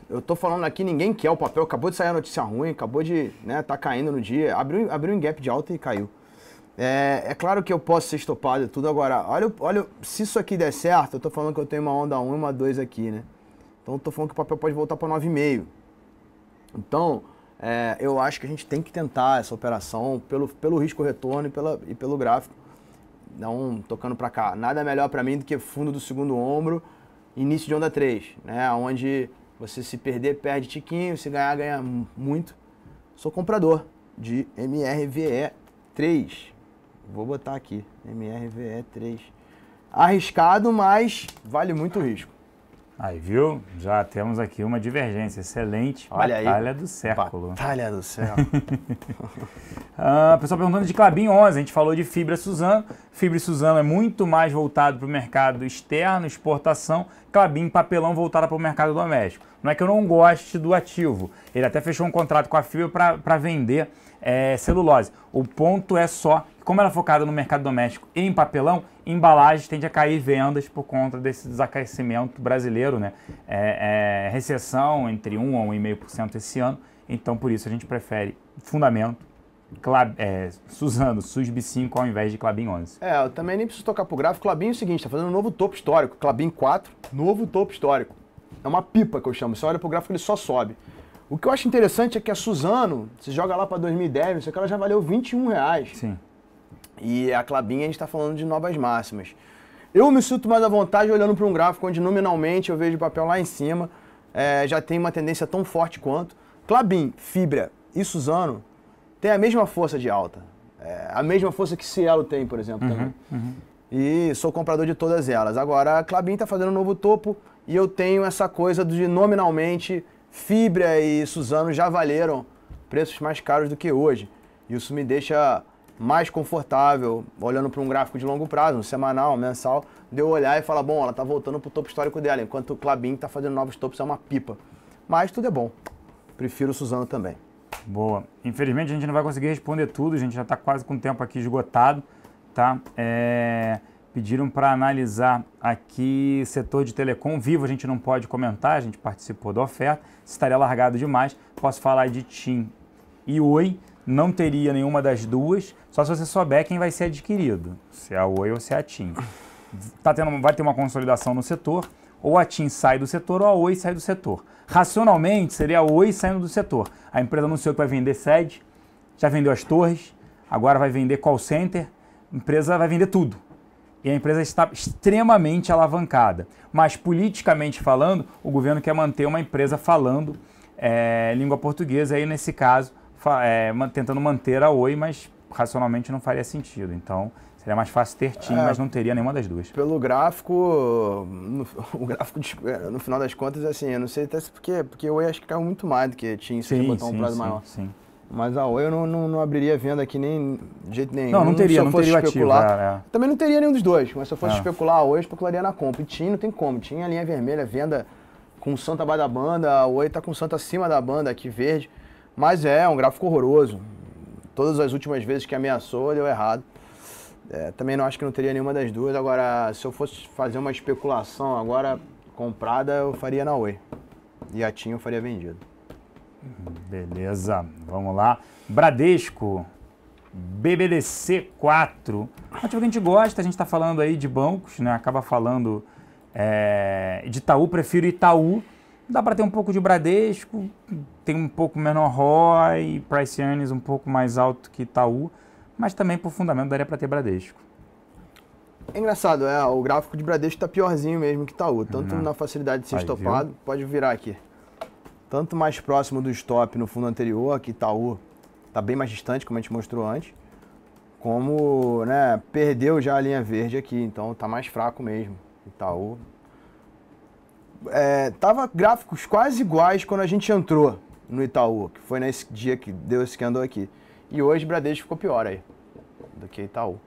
Eu tô falando aqui, ninguém quer o papel, acabou de sair a notícia ruim, acabou de, né, tá caindo no dia, abriu, abriu um gap de alta e caiu. É, é claro que eu posso ser estopado e tudo, agora, olha, olha, se isso aqui der certo, eu tô falando que eu tenho uma onda 1 e uma 2 aqui, né? Então eu tô falando que o papel pode voltar para 9,5. Então, é, eu acho que a gente tem que tentar essa operação pelo, pelo risco-retorno e, pela, e pelo gráfico dá um tocando para cá. Nada melhor para mim do que fundo do segundo ombro, início de onda 3, né? Onde você se perder, perde tiquinho, se ganhar, ganha muito. Sou comprador de MRVE 3. Vou botar aqui, MRVE 3. Arriscado, mas vale muito risco. Aí, viu? Já temos aqui uma divergência. Excelente. Olha Batalha aí. do século. Batalha do século. *laughs* ah, pessoal perguntando de Clabin 11. A gente falou de Fibra Suzano. Fibra Suzano é muito mais voltado para o mercado externo, exportação. Clabin papelão voltada para o mercado doméstico. Não é que eu não goste do ativo. Ele até fechou um contrato com a Fibra para vender é, celulose. O ponto é só, como ela é focada no mercado doméstico e em papelão, embalagens tende a cair vendas por conta desse desacrecimento brasileiro, né? É, é, recessão entre 1 a 1,5% esse ano. Então, por isso, a gente prefere fundamento Clab, é, Suzano, SUSB 5 ao invés de Clabin 11. É, eu também nem preciso tocar pro gráfico. Clabin é o seguinte, tá fazendo um novo topo histórico. Clabin 4, novo topo histórico. É uma pipa que eu chamo. Você olha pro gráfico, ele só sobe. O que eu acho interessante é que a Suzano, se joga lá para 2010, isso que ela já valeu 21 reais. Sim. E a Clabin a gente está falando de novas máximas. Eu me sinto mais à vontade olhando para um gráfico onde nominalmente eu vejo o papel lá em cima, é, já tem uma tendência tão forte quanto. Clabin, Fibra e Suzano têm a mesma força de alta. É, a mesma força que Cielo tem, por exemplo, uhum, também. Uhum. E sou comprador de todas elas. Agora, a Clabin está fazendo um novo topo e eu tenho essa coisa de nominalmente Fibra e Suzano já valeram preços mais caros do que hoje. Isso me deixa mais confortável, olhando para um gráfico de longo prazo, um semanal, um mensal, deu olhar e falar, bom, ela está voltando para o topo histórico dela, enquanto o Clabin está fazendo novos topos, é uma pipa. Mas tudo é bom. Prefiro o Suzano também. Boa. Infelizmente a gente não vai conseguir responder tudo, a gente já está quase com o tempo aqui esgotado, tá? É... Pediram para analisar aqui setor de telecom vivo, a gente não pode comentar, a gente participou da oferta, estaria largado demais. Posso falar de TIM e Oi, não teria nenhuma das duas, só se você souber quem vai ser adquirido, se é a Oi ou se é a TIM. Tá tendo, vai ter uma consolidação no setor, ou a TIM sai do setor ou a Oi sai do setor. Racionalmente, seria a Oi saindo do setor. A empresa anunciou que vai vender sede, já vendeu as torres, agora vai vender call center, a empresa vai vender tudo. E a empresa está extremamente alavancada. Mas, politicamente falando, o governo quer manter uma empresa falando é, língua portuguesa, aí nesse caso é, tentando manter a Oi, mas racionalmente não faria sentido. Então, seria mais fácil ter TIM, é, mas não teria nenhuma das duas. Pelo gráfico, no, *laughs* o gráfico de, é, no final das contas, assim, eu não sei até se porque, porque a Oi acho que caiu muito mais do que TIM, se sim, botar um sim, prazo sim, maior. Sim. Mas a Oi eu não, não, não abriria venda aqui nem de jeito nenhum. Não, não teria, não teria especular, ativo, é, é. Também não teria nenhum dos dois, mas se eu fosse é. especular a Oi, eu especularia na compra. E TIM não tem como, TIM é a linha vermelha, venda com Santa abaixo da banda, a Oi tá com Santa acima da banda aqui, verde. Mas é um gráfico horroroso. Todas as últimas vezes que ameaçou, deu errado. É, também não acho que não teria nenhuma das duas. Agora, se eu fosse fazer uma especulação agora comprada, eu faria na Oi. E a TIM eu faria vendido. Beleza, vamos lá. Bradesco, BBDC4. Um ativo que a gente gosta, a gente está falando aí de bancos, né? Acaba falando é, de Itaú, prefiro Itaú dá para ter um pouco de Bradesco, tem um pouco menor ROI, price earnings um pouco mais alto que Itaú, mas também por fundamento daria para ter Bradesco. É engraçado, é, o gráfico de Bradesco está piorzinho mesmo que Itaú, tanto uhum. na facilidade de ser Aí, estopado, viu? pode virar aqui. Tanto mais próximo do stop no fundo anterior, que Itaú está bem mais distante, como a gente mostrou antes, como né, perdeu já a linha verde aqui, então está mais fraco mesmo. Itaú é, tava gráficos quase iguais quando a gente entrou no Itaú, que foi nesse dia que deu esse candle aqui. E hoje Bradesco ficou pior aí do que Itaú.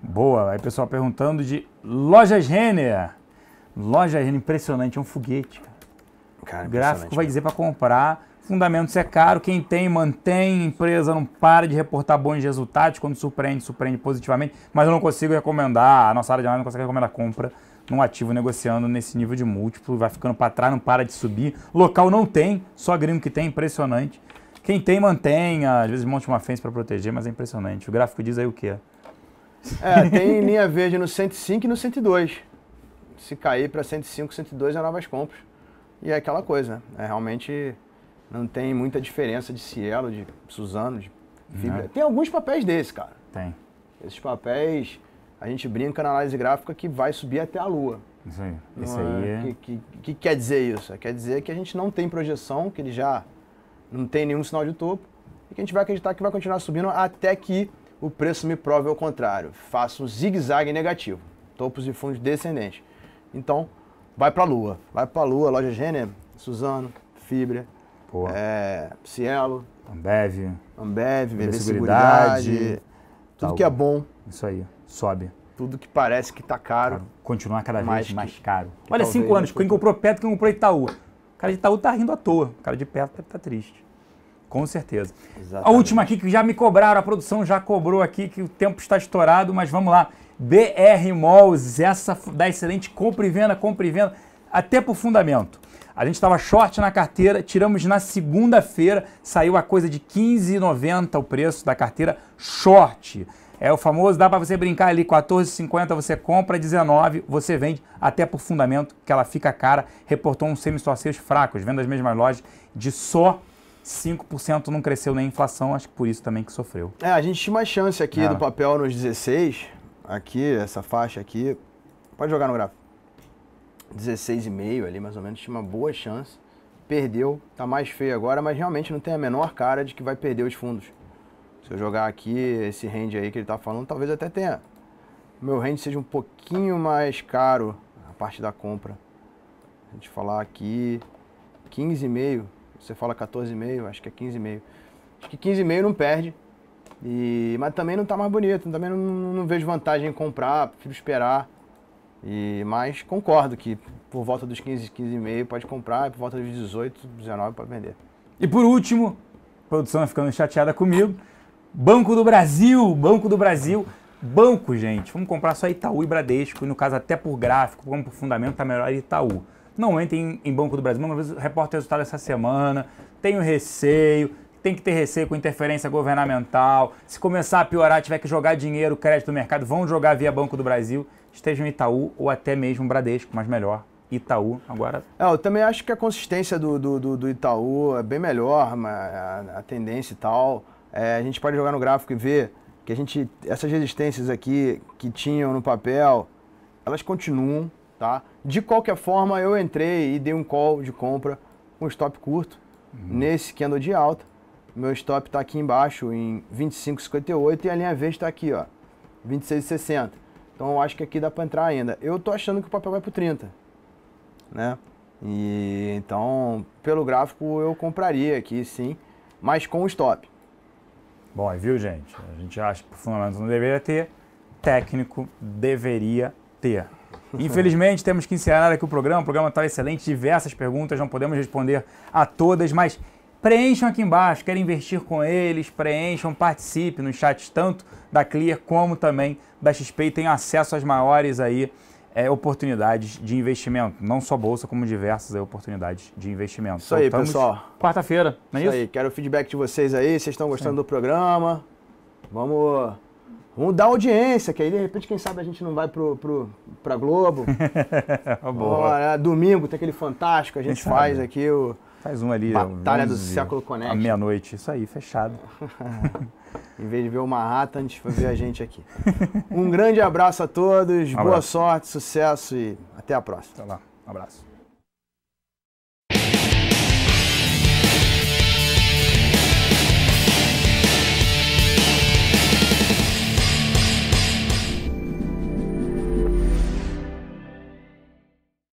Boa, aí pessoal perguntando de Lojas Renner. Loja Renner, impressionante, é um foguete. Cara, o gráfico vai dizer para comprar. Fundamentos é caro, quem tem, mantém. Empresa não para de reportar bons resultados. Quando surpreende, surpreende positivamente. Mas eu não consigo recomendar, a nossa área de análise não consegue recomendar compra num ativo negociando nesse nível de múltiplo, vai ficando para trás, não para de subir. Local não tem, só gringo que tem, impressionante. Quem tem, mantém, ah, às vezes monte uma fence para proteger, mas é impressionante. O gráfico diz aí o quê? É, tem linha verde no 105 e no 102. Se cair para 105, 102 é novas compras. E é aquela coisa, né? é realmente não tem muita diferença de Cielo, de Suzano, de Fibra. Não. Né? Tem alguns papéis desse, cara. Tem. Esses papéis a gente brinca na análise gráfica que vai subir até a Lua. Isso aí. Isso é aí é... que, que, que quer dizer isso? É, quer dizer que a gente não tem projeção, que ele já não tem nenhum sinal de topo, e que a gente vai acreditar que vai continuar subindo até que o preço me prove ao contrário. Faça um zigue-zague negativo, topos e fundos descendentes. Então, vai para a Lua. Vai para a Lua, loja Gênero, Suzano, Fibra, Pô. É, Cielo, Ambev, Ambev, BB Seguridade, tudo que é bom. Isso aí sobe. Tudo que parece que está caro. continua Continuar cada vez mais, que, mais caro. Olha, cinco anos, quem comprou Petro, quem comprou Itaú. O cara de Itaú tá rindo à toa, o cara de Petro deve tá triste. Com certeza. Exatamente. A última aqui que já me cobraram, a produção já cobrou aqui que o tempo está estourado, mas vamos lá. BR Malls, essa da excelente compra e venda, compra e venda, até para o fundamento. A gente estava short na carteira, tiramos na segunda-feira, saiu a coisa de 15,90 o preço da carteira short. É o famoso, dá para você brincar ali, 14,50 você compra, 19 você vende, até por fundamento que ela fica cara. Reportou um semi-sorceios fracos, vendo as mesmas lojas de só 5% não cresceu nem a inflação, acho que por isso também que sofreu. É, a gente tinha uma chance aqui é. do papel nos 16, aqui, essa faixa aqui. Pode jogar no gráfico. 16,5 ali, mais ou menos, tinha uma boa chance. Perdeu, tá mais feio agora, mas realmente não tem a menor cara de que vai perder os fundos. Se eu jogar aqui esse range aí que ele está falando, talvez até tenha. Meu range seja um pouquinho mais caro a parte da compra. A gente falar aqui 15,5, você fala 14,5, acho que é 15,5. Acho que 15,5 não perde. E, mas também não está mais bonito, também não, não, vejo vantagem em comprar, prefiro esperar. E, mas concordo que por volta dos 15, 15,5 pode comprar, e por volta dos 18, 19 pode vender. E por último, a produção ficando chateada comigo. Banco do Brasil, Banco do Brasil. Banco, gente, vamos comprar só Itaú e Bradesco, e no caso até por gráfico, como por fundamento, tá melhor Itaú. Não entrem em, Banco do Brasil, mas reporta o resultado essa semana, tenho receio, tem que ter receio com interferência governamental. Se começar a piorar, tiver que jogar dinheiro, crédito no mercado, vão jogar via Banco do Brasil, estejam Itaú ou até mesmo Bradesco, mas melhor Itaú agora. É, eu também acho que a consistência do, do, do, do Itaú é bem melhor, a, a tendência e tal. É, a gente pode jogar no gráfico e ver que a gente, essas resistências aqui que tinham no papel, elas continuam, tá? De qualquer forma, eu entrei e dei um call de compra, um stop curto, uhum. nesse candle de alta. Meu stop está aqui embaixo em 25,58 e a linha verde está aqui, ó, 26,60. Então eu acho que aqui dá para entrar ainda. Eu tô achando que o papel vai para 30, né? E então, pelo gráfico eu compraria aqui sim, mas com o stop. Bom, aí viu, gente? A gente acha que fundamento não deveria ter, técnico deveria ter. Infelizmente, temos que encerrar aqui o programa. O programa está excelente, diversas perguntas, não podemos responder a todas, mas preencham aqui embaixo. Querem investir com eles, preencham, participe nos chats tanto da Clear como também da XP e tenham acesso às maiores aí é, oportunidades de investimento. Não só bolsa, como diversas é, oportunidades de investimento. Isso aí, pessoal. Quarta-feira, não é isso? Isso aí, quero o feedback de vocês aí. Vocês estão gostando Sim. do programa? Vamos, vamos dar audiência, que aí de repente, quem sabe a gente não vai pro, pro, pra Globo. *laughs* Boa. Vamos, né? Domingo tem aquele fantástico, a gente quem faz sabe? aqui o. Faz um ali. Batalha 11, do Século Conecta. À meia-noite, isso aí, fechado. *laughs* Em vez de ver uma rata, gente foi ver a gente aqui. Um grande abraço a todos, um boa sorte, sucesso e até a próxima. Até lá, um abraço.